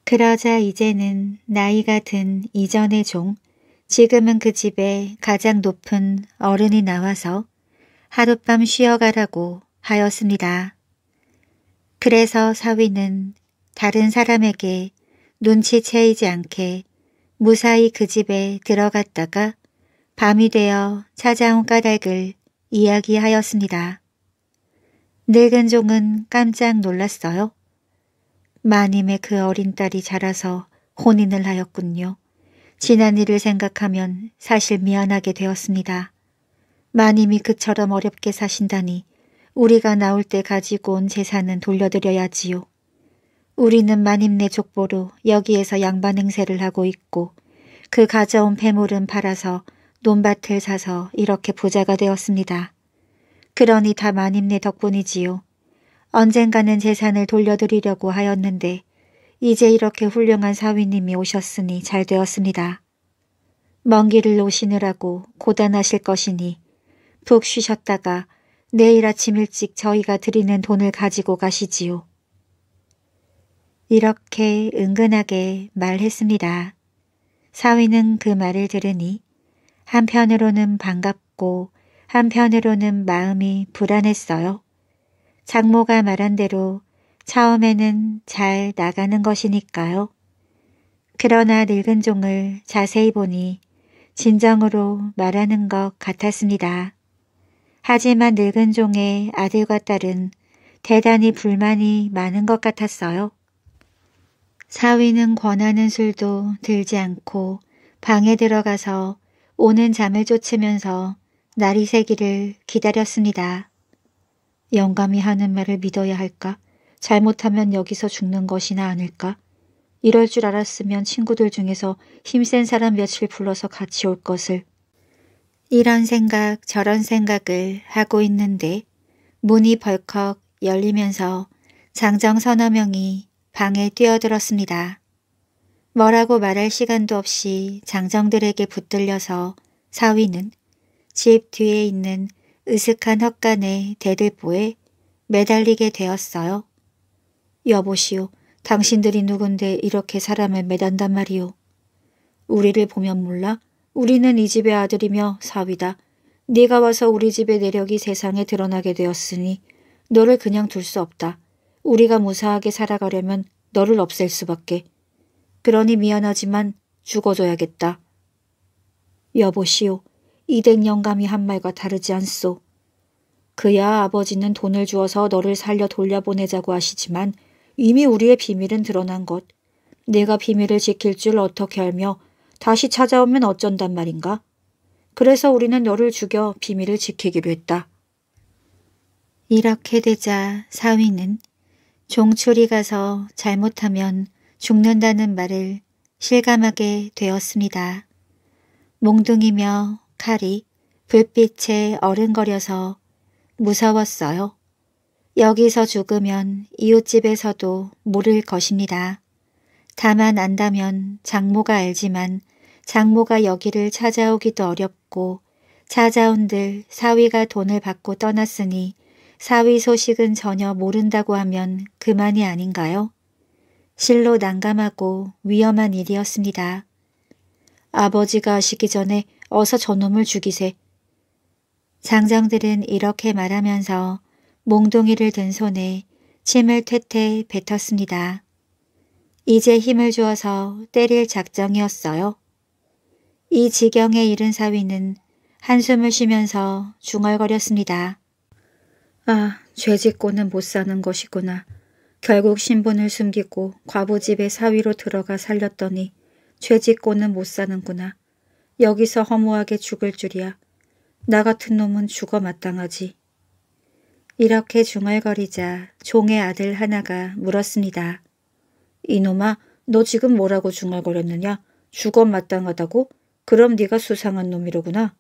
그러자 이제는 나이가 든 이전의 종, 지금은 그 집에 가장 높은 어른이 나와서 하룻밤 쉬어가라고 하였습니다. 그래서 사위는 다른 사람에게 눈치채이지 않게 무사히 그 집에 들어갔다가 밤이 되어 찾아온 까닭을 이야기하였습니다. 늙은 종은 깜짝 놀랐어요. 마님의 그 어린 딸이 자라서 혼인을 하였군요. 지난 일을 생각하면 사실 미안하게 되었습니다. 마님이 그처럼 어렵게 사신다니 우리가 나올 때 가지고 온 재산은 돌려드려야지요. 우리는 마님네 족보로 여기에서 양반 행세를 하고 있고 그 가져온 폐물은 팔아서 논밭을 사서 이렇게 부자가 되었습니다. 그러니 다 마님네 덕분이지요. 언젠가는 재산을 돌려드리려고 하였는데 이제 이렇게 훌륭한 사위님이 오셨으니 잘 되었습니다. 먼 길을 오시느라고 고단하실 것이니 푹 쉬셨다가 내일 아침 일찍 저희가 드리는 돈을 가지고 가시지요. 이렇게 은근하게 말했습니다. 사위는 그 말을 들으니 한편으로는 반갑고 한편으로는 마음이 불안했어요. 장모가 말한 대로 처음에는 잘 나가는 것이니까요. 그러나 늙은 종을 자세히 보니 진정으로 말하는 것 같았습니다. 하지만 늙은 종의 아들과 딸은 대단히 불만이 많은 것 같았어요. 사위는 권하는 술도 들지 않고 방에 들어가서 오는 잠을 쫓으면서 날이 새기를 기다렸습니다. 영감이 하는 말을 믿어야 할까? 잘못하면 여기서 죽는 것이나 아닐까? 이럴 줄 알았으면 친구들 중에서 힘센 사람 며칠 불러서 같이 올 것을. 이런 생각 저런 생각을 하고 있는데 문이 벌컥 열리면서 장정 서너 명이 방에 뛰어들었습니다. 뭐라고 말할 시간도 없이 장정들에게 붙들려서 사위는 집 뒤에 있는 으슥한 헛간의 대들보에 매달리게 되었어요. 여보시오, 당신들이 누군데 이렇게 사람을 매단단 말이오. 우리를 보면 몰라? 우리는 이 집의 아들이며 사위다. 네가 와서 우리 집의 내력이 세상에 드러나게 되었으니 너를 그냥 둘 수 없다. 우리가 무사하게 살아가려면 너를 없앨 수밖에. 그러니 미안하지만 죽어줘야겠다. 여보시오, 이댁 영감이 한 말과 다르지 않소. 그야 아버지는 돈을 주어서 너를 살려 돌려보내자고 하시지만 이미 우리의 비밀은 드러난 것. 내가 비밀을 지킬 줄 어떻게 알며 다시 찾아오면 어쩐단 말인가? 그래서 우리는 너를 죽여 비밀을 지키기로 했다. 이렇게 되자 사위는 종출이 가서 잘못하면 죽는다는 말을 실감하게 되었습니다. 몽둥이며 칼이 불빛에 어른거려서 무서웠어요. 여기서 죽으면 이웃집에서도 모를 것입니다. 다만 안다면 장모가 알지만 장모가 여기를 찾아오기도 어렵고 찾아온들 사위가 돈을 받고 떠났으니 사위 소식은 전혀 모른다고 하면 그만이 아닌가요? 실로 난감하고 위험한 일이었습니다. 아버지가 아시기 전에 어서 저놈을 죽이세. 장장들은 이렇게 말하면서 몽둥이를 든 손에 침을 퇴퇴 뱉었습니다. 이제 힘을 주어서 때릴 작정이었어요. 이 지경에 이른 사위는 한숨을 쉬면서 중얼거렸습니다. 아, 죄짓고는 못 사는 것이구나. 결국 신분을 숨기고 과부집의 사위로 들어가 살렸더니 죄짓고는 못 사는구나. 여기서 허무하게 죽을 줄이야. 나 같은 놈은 죽어 마땅하지. 이렇게 중얼거리자 종의 아들 하나가 물었습니다. 이놈아 너 지금 뭐라고 중얼거렸느냐? 죽어 마땅하다고? 그럼 네가 수상한 놈이로구나.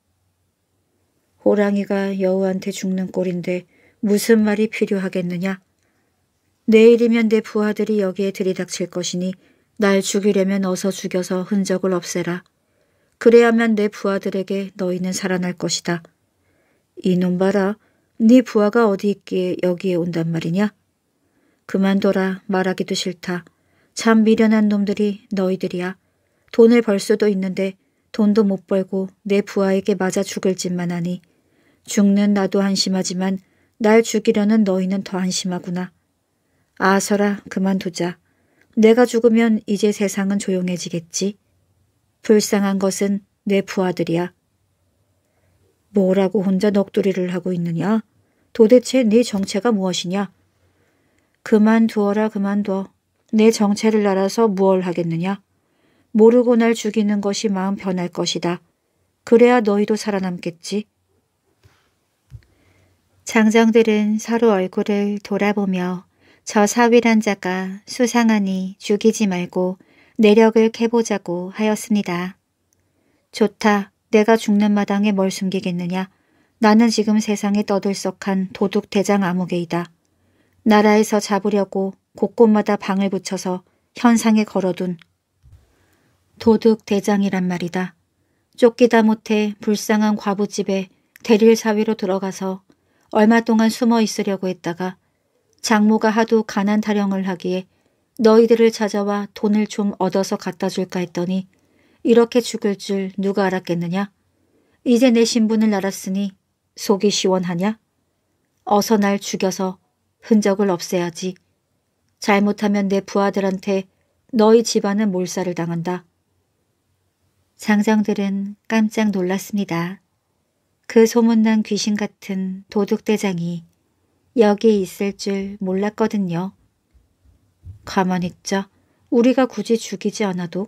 호랑이가 여우한테 죽는 꼴인데 무슨 말이 필요하겠느냐? 내일이면 내 부하들이 여기에 들이닥칠 것이니 날 죽이려면 어서 죽여서 흔적을 없애라. 그래야만 내 부하들에게 너희는 살아날 것이다. 이놈 봐라. 네 부하가 어디 있기에 여기에 온단 말이냐? 그만둬라. 말하기도 싫다. 참 미련한 놈들이 너희들이야. 돈을 벌 수도 있는데 돈도 못 벌고 내 부하에게 맞아 죽을 짓만 하니 죽는 나도 한심하지만 날 죽이려는 너희는 더 한심하구나. 아서라 그만두자. 내가 죽으면 이제 세상은 조용해지겠지. 불쌍한 것은 내 부하들이야. 뭐라고 혼자 넋두리를 하고 있느냐? 도대체 네 정체가 무엇이냐? 그만두어라 그만둬. 내 정체를 알아서 무얼 하겠느냐? 모르고 날 죽이는 것이 마음 변할 것이다. 그래야 너희도 살아남겠지. 장장들은 서로 얼굴을 돌아보며 저 사위란 자가 수상하니 죽이지 말고 내력을 캐보자고 하였습니다. 좋다. 내가 죽는 마당에 뭘 숨기겠느냐. 나는 지금 세상에 떠들썩한 도둑 대장 암흑개이다 나라에서 잡으려고 곳곳마다 방을 붙여서 현상에 걸어둔 도둑 대장이란 말이다. 쫓기다 못해 불쌍한 과부집에 대릴 사위로 들어가서 얼마 동안 숨어 있으려고 했다가 장모가 하도 가난 타령을 하기에 너희들을 찾아와 돈을 좀 얻어서 갖다 줄까 했더니 이렇게 죽을 줄 누가 알았겠느냐? 이제 내 신분을 알았으니 속이 시원하냐? 어서 날 죽여서 흔적을 없애야지. 잘못하면 내 부하들한테 너희 집안은 몰살을 당한다. 장정들은 깜짝 놀랐습니다. 그 소문난 귀신 같은 도둑대장이 여기 있을 줄 몰랐거든요. 가만히 있자 우리가 굳이 죽이지 않아도.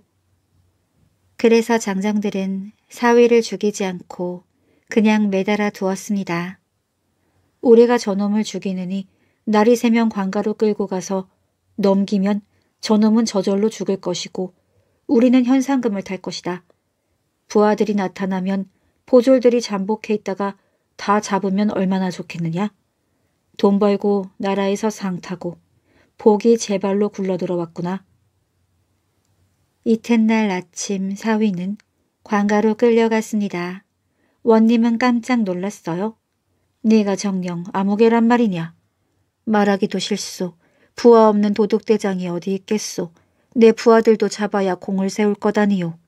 그래서 장정들은 사위를 죽이지 않고 그냥 매달아 두었습니다. 우리가 저놈을 죽이느니 날이 새면 관가로 끌고 가서 넘기면 저놈은 저절로 죽을 것이고 우리는 현상금을 탈 것이다. 부하들이 나타나면 보졸들이 잠복해 있다가 다 잡으면 얼마나 좋겠느냐? 돈 벌고 나라에서 상 타고 복이 제 발로 굴러들어왔구나. 이튿날 아침 사위는 광가로 끌려갔습니다. 원님은 깜짝 놀랐어요. 네가 정녕 아무개란 말이냐. 말하기도 실소. 부하 없는 도둑대장이 어디 있겠소. 내 부하들도 잡아야 공을 세울 거다니요.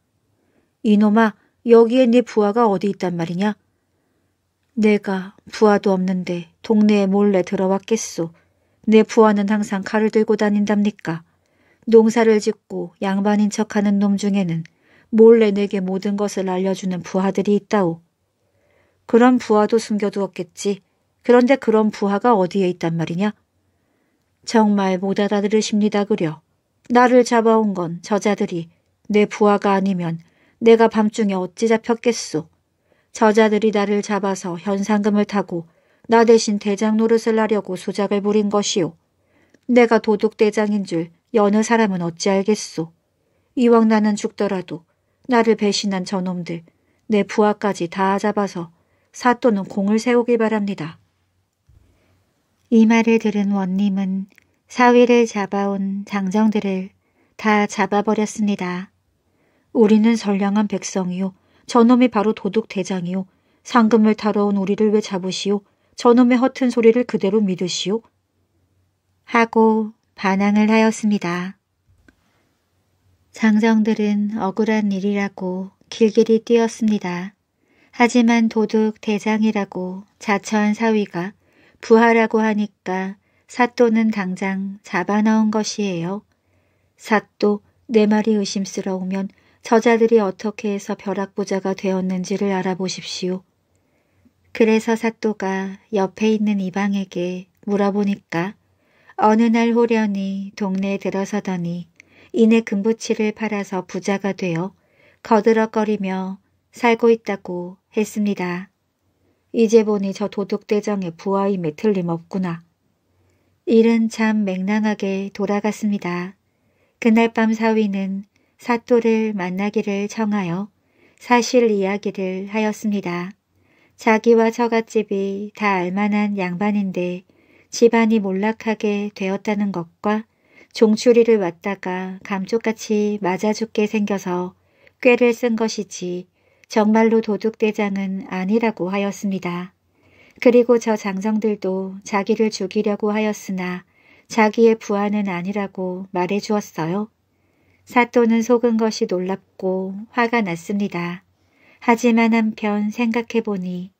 이놈아 여기에 네 부하가 어디 있단 말이냐. 내가 부하도 없는데 동네에 몰래 들어왔겠소. 내 부하는 항상 칼을 들고 다닌답니까. 농사를 짓고 양반인 척하는 놈 중에는 몰래 내게 모든 것을 알려주는 부하들이 있다오. 그런 부하도 숨겨두었겠지. 그런데 그런 부하가 어디에 있단 말이냐? 정말 못 알아들으십니다 그려. 나를 잡아온 건 저자들이 내 부하가 아니면 내가 밤중에 어찌 잡혔겠소. 저자들이 나를 잡아서 현상금을 타고 나 대신 대장 노릇을 하려고 수작을 부린 것이오 내가 도둑대장인 줄 여느 사람은 어찌 알겠소. 이왕 나는 죽더라도 나를 배신한 저놈들 내 부하까지 다 잡아서 사또는 공을 세우기 바랍니다. 이 말을 들은 원님은 사위를 잡아온 장정들을 다 잡아버렸습니다. 우리는 선량한 백성이요. 저놈이 바로 도둑대장이요. 상금을 타러 온 우리를 왜 잡으시오? 저놈의 허튼 소리를 그대로 믿으시오. 하고 반항을 하였습니다. 장정들은 억울한 일이라고 길길이 뛰었습니다. 하지만 도둑 대장이라고 자처한 사위가 부하라고 하니까 사또는 당장 잡아넣은 것이에요. 사또 내 말이 의심스러우면 저자들이 어떻게 해서 벼락부자가 되었는지를 알아보십시오. 그래서 사또가 옆에 있는 이방에게 물어보니까 어느 날호련히 동네에 들어서더니 이내 금부치를 팔아서 부자가 되어 거들어거리며 살고 있다고 했습니다. 이제 보니 저 도둑대장의 부하임에 틀림없구나. 일은 참 맹랑하게 돌아갔습니다. 그날 밤 사위는 사또를 만나기를 청하여 사실 이야기를 하였습니다. 자기와 처갓집이 다 알만한 양반인데 집안이 몰락하게 되었다는 것과 종추리를 왔다가 감쪽같이 맞아 죽게 생겨서 꾀를 쓴 것이지 정말로 도둑대장은 아니라고 하였습니다. 그리고 저 장성들도 자기를 죽이려고 하였으나 자기의 부하는 아니라고 말해 주었어요. 사또는 속은 것이 놀랍고 화가 났습니다. 하지만 한편 생각해보니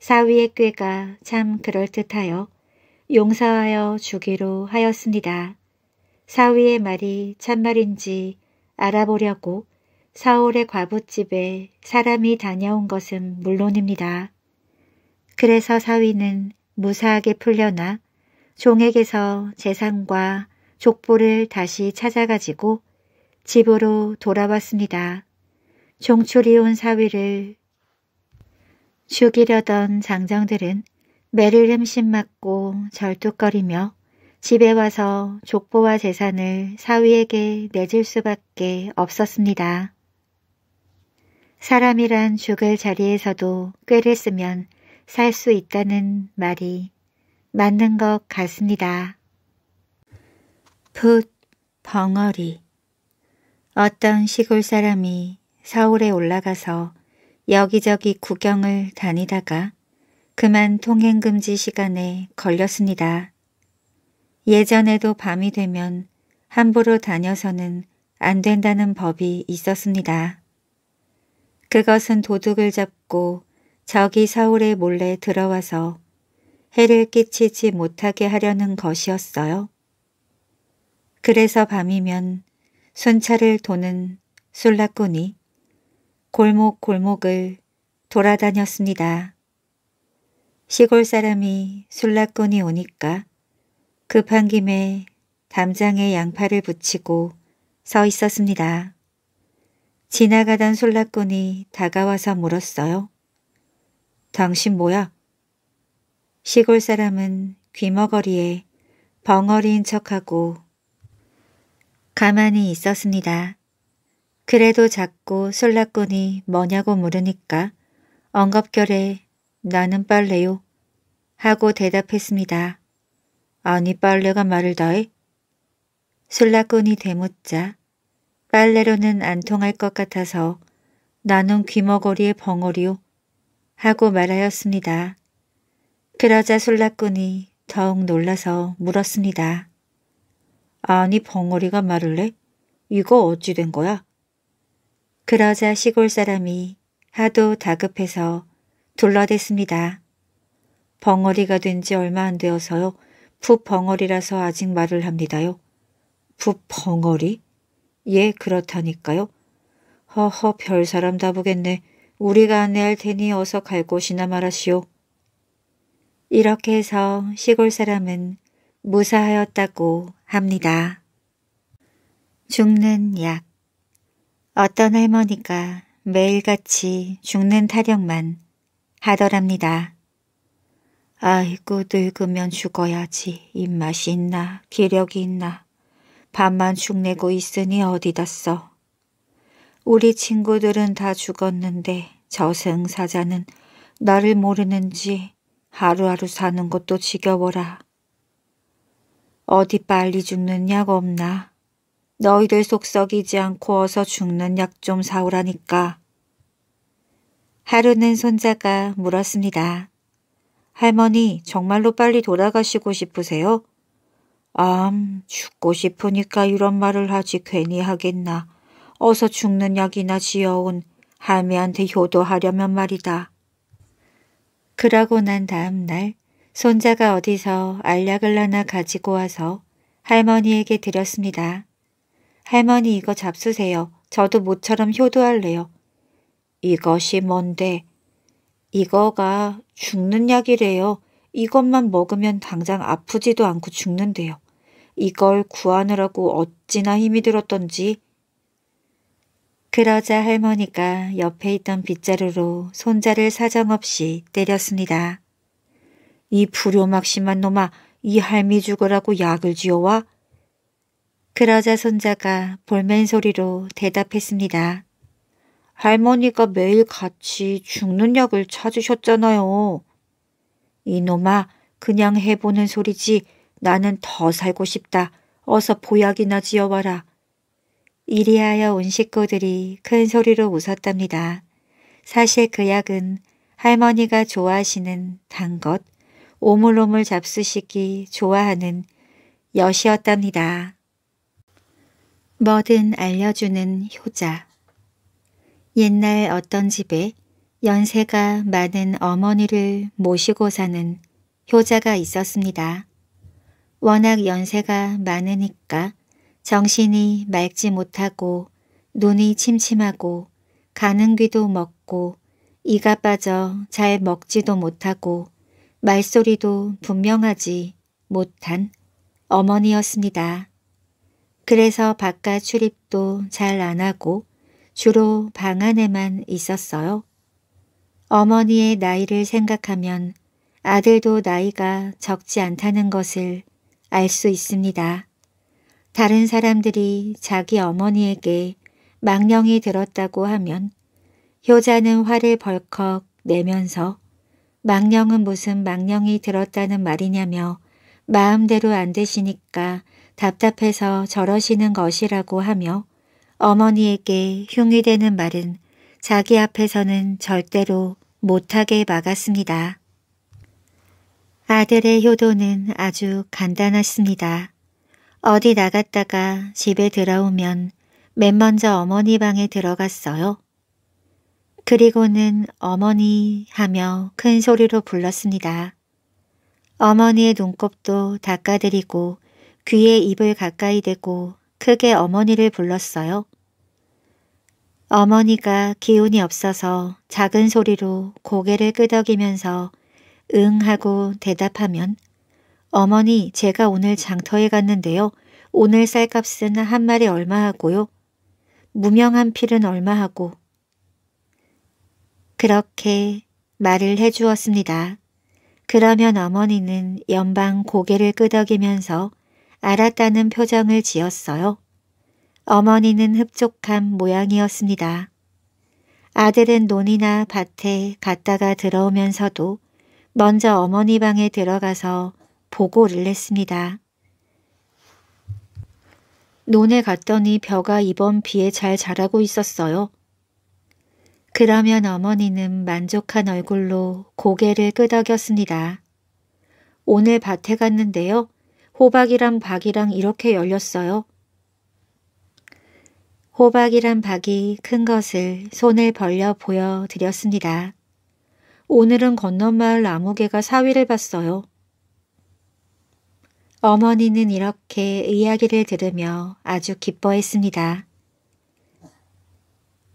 사위의 꾀가 참 그럴듯하여 용서하여 주기로 하였습니다. 사위의 말이 참말인지 알아보려고 사울의 과부집에 사람이 다녀온 것은 물론입니다. 그래서 사위는 무사하게 풀려나 종에게서 재산과 족보를 다시 찾아가지고 집으로 돌아왔습니다. 종초리온 사위를 죽이려던 장정들은 매를 흠씬 맞고 절뚝거리며 집에 와서 족보와 재산을 사위에게 내줄 수밖에 없었습니다. 사람이란 죽을 자리에서도 꾀를 쓰면 살 수 있다는 말이 맞는 것 같습니다. 붓, 벙어리 어떤 시골 사람이 서울에 올라가서 여기저기 구경을 다니다가 그만 통행금지 시간에 걸렸습니다. 예전에도 밤이 되면 함부로 다녀서는 안 된다는 법이 있었습니다. 그것은 도둑을 잡고 저기 서울에 몰래 들어와서 해를 끼치지 못하게 하려는 것이었어요. 그래서 밤이면 순찰을 도는 술라꾼이 골목 골목을 돌아다녔습니다. 시골 사람이 술라꾼이 오니까 급한 김에 담장에 양팔을 붙이고 서 있었습니다. 지나가던 술라꾼이 다가와서 물었어요. 당신 뭐야? 시골 사람은 귀머거리에 벙어리인 척하고 가만히 있었습니다. 그래도 자꾸 술라꾼이 뭐냐고 물으니까 엉겁결에 나는 빨래요 하고 대답했습니다. 아니 빨래가 말을 다해? 술라꾼이 대묻자 빨래로는 안 통할 것 같아서 나는 귀머거리에 벙어리요 하고 말하였습니다. 그러자 술라꾼이 더욱 놀라서 물었습니다. 아니 벙어리가 말을 해? 이거 어찌 된 거야? 그러자 시골 사람이 하도 다급해서 둘러댔습니다. 벙어리가 된 지 얼마 안 되어서요. 붓벙어리라서 아직 말을 합니다요. 붓벙어리? 예, 그렇다니까요. 허허, 별 사람 다 보겠네. 우리가 안내할 테니 어서 갈 곳이나 말하시오. 이렇게 해서 시골 사람은 무사하였다고 합니다. 죽는 약 어떤 할머니가 매일같이 죽는 타령만 하더랍니다. 아이고 늙으면 죽어야지 입맛이 있나 기력이 있나 밥만 죽내고 있으니 어디다 써. 우리 친구들은 다 죽었는데 저승사자는 나를 모르는지 하루하루 사는 것도 지겨워라. 어디 빨리 죽느냐약 없나? 너희들 속 썩이지 않고 어서 죽는 약 좀 사오라니까. 하루는 손자가 물었습니다. 할머니 정말로 빨리 돌아가시고 싶으세요? 암 죽고 싶으니까 이런 말을 하지 괜히 하겠나. 어서 죽는 약이나 지어온 할미한테 효도하려면 말이다. 그러고 난 다음 날 손자가 어디서 알약을 하나 가지고 와서 할머니에게 드렸습니다. 할머니 이거 잡수세요. 저도 모처럼 효도할래요. 이것이 뭔데? 이거가 죽는 약이래요. 이것만 먹으면 당장 아프지도 않고 죽는데요. 이걸 구하느라고 어찌나 힘이 들었던지. 그러자 할머니가 옆에 있던 빗자루로 손자를 사정없이 때렸습니다. 이 불효막심한 놈아, 이 할미 죽으라고 약을 지어와? 그러자 손자가 볼멘 소리로 대답했습니다. 할머니가 매일 같이 죽는 약을 찾으셨잖아요. 이놈아 그냥 해보는 소리지 나는 더 살고 싶다. 어서 보약이나 지어와라. 이리하여 온 식구들이 큰 소리로 웃었답니다. 사실 그 약은 할머니가 좋아하시는 단 것, 오물오물 잡수시기 좋아하는 엿이었답니다. 뭐든 알려주는 효자. 옛날 어떤 집에 연세가 많은 어머니를 모시고 사는 효자가 있었습니다. 워낙 연세가 많으니까 정신이 맑지 못하고 눈이 침침하고 가는 귀도 먹고 이가 빠져 잘 먹지도 못하고 말소리도 분명하지 못한 어머니였습니다. 그래서 바깥 출입도 잘 안 하고 주로 방 안에만 있었어요. 어머니의 나이를 생각하면 아들도 나이가 적지 않다는 것을 알 수 있습니다. 다른 사람들이 자기 어머니에게 망령이 들었다고 하면 효자는 화를 벌컥 내면서 망령은 무슨 망령이 들었다는 말이냐며 마음대로 안 되시니까 답답해서 저러시는 것이라고 하며 어머니에게 흉이되는 말은 자기 앞에서는 절대로 못하게 막았습니다. 아들의 효도는 아주 간단했습니다. 어디 나갔다가 집에 들어오면 맨 먼저 어머니 방에 들어갔어요. 그리고는 어머니 하며 큰 소리로 불렀습니다. 어머니의 눈곱도 닦아드리고 귀에 입을 가까이 대고 크게 어머니를 불렀어요. 어머니가 기운이 없어서 작은 소리로 고개를 끄덕이면서 응 하고 대답하면 어머니 제가 오늘 장터에 갔는데요. 오늘 쌀값은 한 마리 얼마 하고요. 무명한 필은 얼마 하고 그렇게 말을 해주었습니다. 그러면 어머니는 연방 고개를 끄덕이면서 알았다는 표정을 지었어요. 어머니는 흡족한 모양이었습니다. 아들은 논이나 밭에 갔다가 들어오면서도 먼저 어머니 방에 들어가서 보고를 했습니다 논에 갔더니 벼가 이번 비에 잘 자라고 있었어요. 그러면 어머니는 만족한 얼굴로 고개를 끄덕였습니다. 오늘 밭에 갔는데요. 호박이란 박이랑 이렇게 열렸어요. 호박이란 박이 큰 것을 손을 벌려 보여드렸습니다. 오늘은 건너마을 나무개가 사위를 봤어요. 어머니는 이렇게 이야기를 들으며 아주 기뻐했습니다.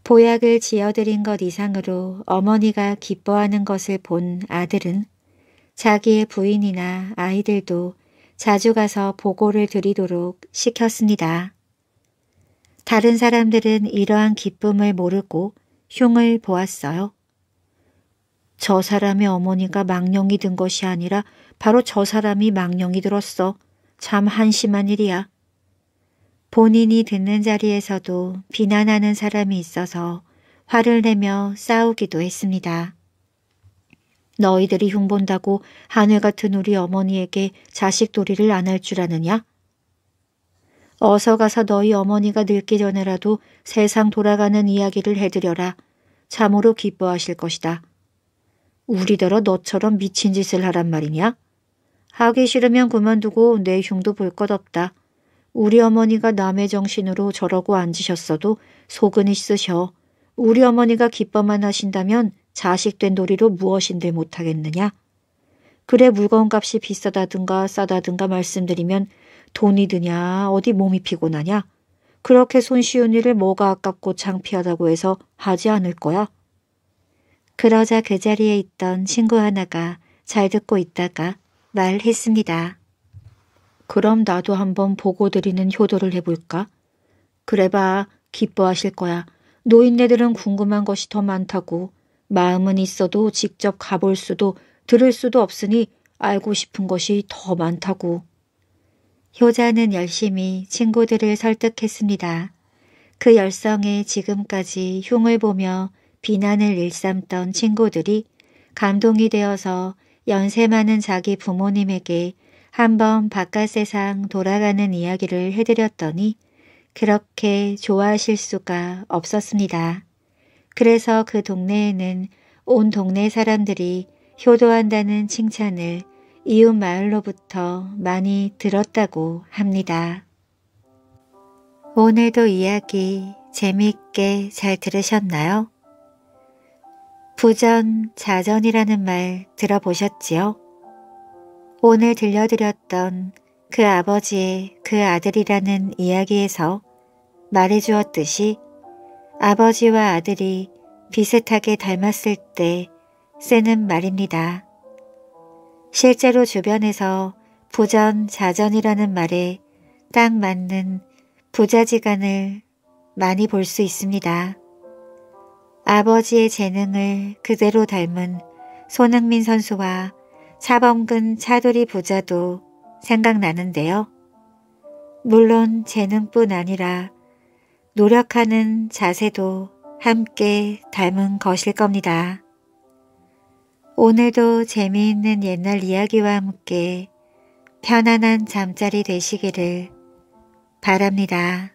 보약을 지어드린 것 이상으로 어머니가 기뻐하는 것을 본 아들은 자기의 부인이나 아이들도 자주 가서 보고를 드리도록 시켰습니다. 다른 사람들은 이러한 기쁨을 모르고 흉을 보았어요. 저 사람의 어머니가 망령이 든 것이 아니라 바로 저 사람이 망령이 들었어. 참 한심한 일이야. 본인이 듣는 자리에서도 비난하는 사람이 있어서 화를 내며 싸우기도 했습니다. 너희들이 흉본다고 하늘 같은 우리 어머니에게 자식도리를 안 할 줄 아느냐? 어서 가서 너희 어머니가 늙기 전에라도 세상 돌아가는 이야기를 해드려라. 참으로 기뻐하실 것이다. 우리더러 너처럼 미친 짓을 하란 말이냐? 하기 싫으면 그만두고 내 흉도 볼 것 없다. 우리 어머니가 남의 정신으로 저러고 앉으셨어도 속은 있으셔. 우리 어머니가 기뻐만 하신다면 자식된 도리로 무엇인들 못하겠느냐? 그래 물건값이 비싸다든가 싸다든가 말씀드리면 돈이 드냐 어디 몸이 피곤하냐? 그렇게 손쉬운 일을 뭐가 아깝고 창피하다고 해서 하지 않을 거야? 그러자 그 자리에 있던 친구 하나가 잘 듣고 있다가 말했습니다. 그럼 나도 한번 보고 드리는 효도를 해볼까? 그래봐 기뻐하실 거야. 노인네들은 궁금한 것이 더 많다고 마음은 있어도 직접 가볼 수도 들을 수도 없으니 알고 싶은 것이 더 많다고. 효자는 열심히 친구들을 설득했습니다. 그 열성에 지금까지 흉을 보며 비난을 일삼던 친구들이 감동이 되어서 연세 많은 자기 부모님에게 한번 바깥 세상 돌아가는 이야기를 해드렸더니 그렇게 좋아하실 수가 없었습니다. 그래서 그 동네에는 온 동네 사람들이 효도한다는 칭찬을 이웃 마을로부터 많이 들었다고 합니다. 오늘도 이야기 재미있게 잘 들으셨나요? 부전, 자전이라는 말 들어보셨지요? 오늘 들려드렸던 그 아버지의 그 아들이라는 이야기에서 말해주었듯이 아버지와 아들이 비슷하게 닮았을 때 쓰는 말입니다. 실제로 주변에서 부전, 자전이라는 말에 딱 맞는 부자지간을 많이 볼 수 있습니다. 아버지의 재능을 그대로 닮은 손흥민 선수와 차범근 차돌이 부자도 생각나는데요. 물론 재능뿐 아니라 노력하는 자세도 함께 닮은 것일 겁니다. 오늘도 재미있는 옛날 이야기와 함께 편안한 잠자리 되시기를 바랍니다.